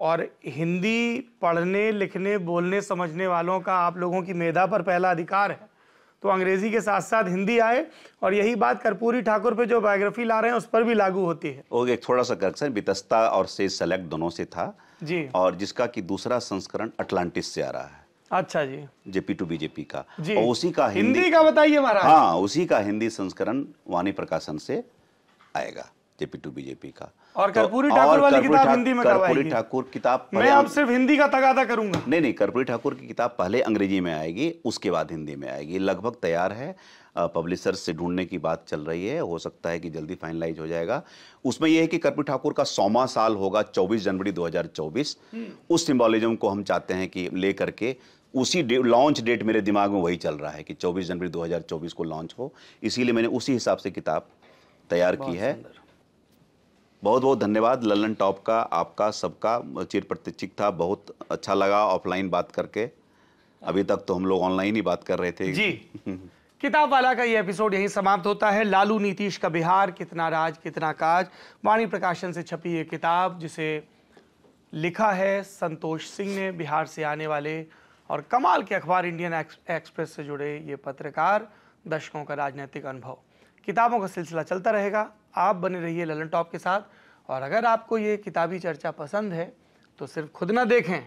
और हिंदी पढ़ने लिखने बोलने समझने वालों का आप लोगों की मेधा पर पहला अधिकार है तो अंग्रेज़ी के साथ साथ हिंदी आए और यही बात कर्पूरी ठाकुर पे जो बायोग्राफी ला रहे हैं उस पर भी लागू होती है एक थोड़ा सा करेक्शन बितस्ता और से सेलेक्ट दोनों से था जी और जिसका कि दूसरा संस्करण अटलांटिस से आ रहा है अच्छा जी जेपी टू बीजेपी का जी। और उसी का हिंदी, हिंदी का बताइए महाराज हाँ उसी का हिंदी संस्करण वाणी प्रकाशन से आएगा जेपी टू बीजेपी का और तो कर्पूरी ठाकुर वाली किताब हिंदी में कर्पूरी ठाकुर किताब मैं आप सिर्फ हिंदी का तगादा करूंगा नहीं नहीं कर्पूरी ठाकुर की किताब पहले अंग्रेजी में आएगी उसके बाद हिंदी में आएगी लगभग तैयार है पब्लिशर्स से ढूंढने की बात चल रही है हो सकता है कि जल्दी फाइनलाइज हो जाएगा उसमें यह है कि कर्पी ठाकुर का सौवा साल होगा 24 जनवरी 2024 हम्म। उस सिम्बोलिज्म को हम चाहते हैं कि ले करके उसी डे लॉन्च डेट मेरे दिमाग में वही चल रहा है कि 24 जनवरी 2024 को लॉन्च हो इसीलिए मैंने उसी हिसाब से किताब तैयार की है बहुत बहुत धन्यवाद ललन टॉप का आपका सबका चिर प्रतीक्षित था बहुत अच्छा लगा ऑफलाइन बात करके हाँ। अभी तक तो हम लोग ऑनलाइन ही बात कर रहे थे जी किताब वाला का ये एपिसोड यहीं समाप्त होता है लालू नीतीश का बिहार कितना राज कितना काज वाणी प्रकाशन से छपी ये किताब जिसे लिखा है संतोष सिंह ने बिहार से आने वाले और कमाल के अखबार इंडियन एक्सप्रेस से जुड़े ये पत्रकार दशकों का राजनीतिक अनुभव किताबों का सिलसिला चलता रहेगा आप बने रहिए ललन टॉप के साथ और अगर आपको ये किताबी चर्चा पसंद है तो सिर्फ खुद ना देखें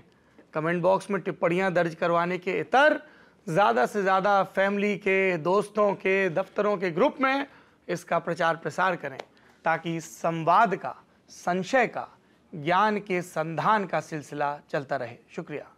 कमेंट बॉक्स में टिप्पणियाँ दर्ज करवाने के इतर ज़्यादा से ज़्यादा फैमिली के दोस्तों के दफ्तरों के ग्रुप में इसका प्रचार प्रसार करें ताकि संवाद का संशय का ज्ञान के संधान का सिलसिला चलता रहे शुक्रिया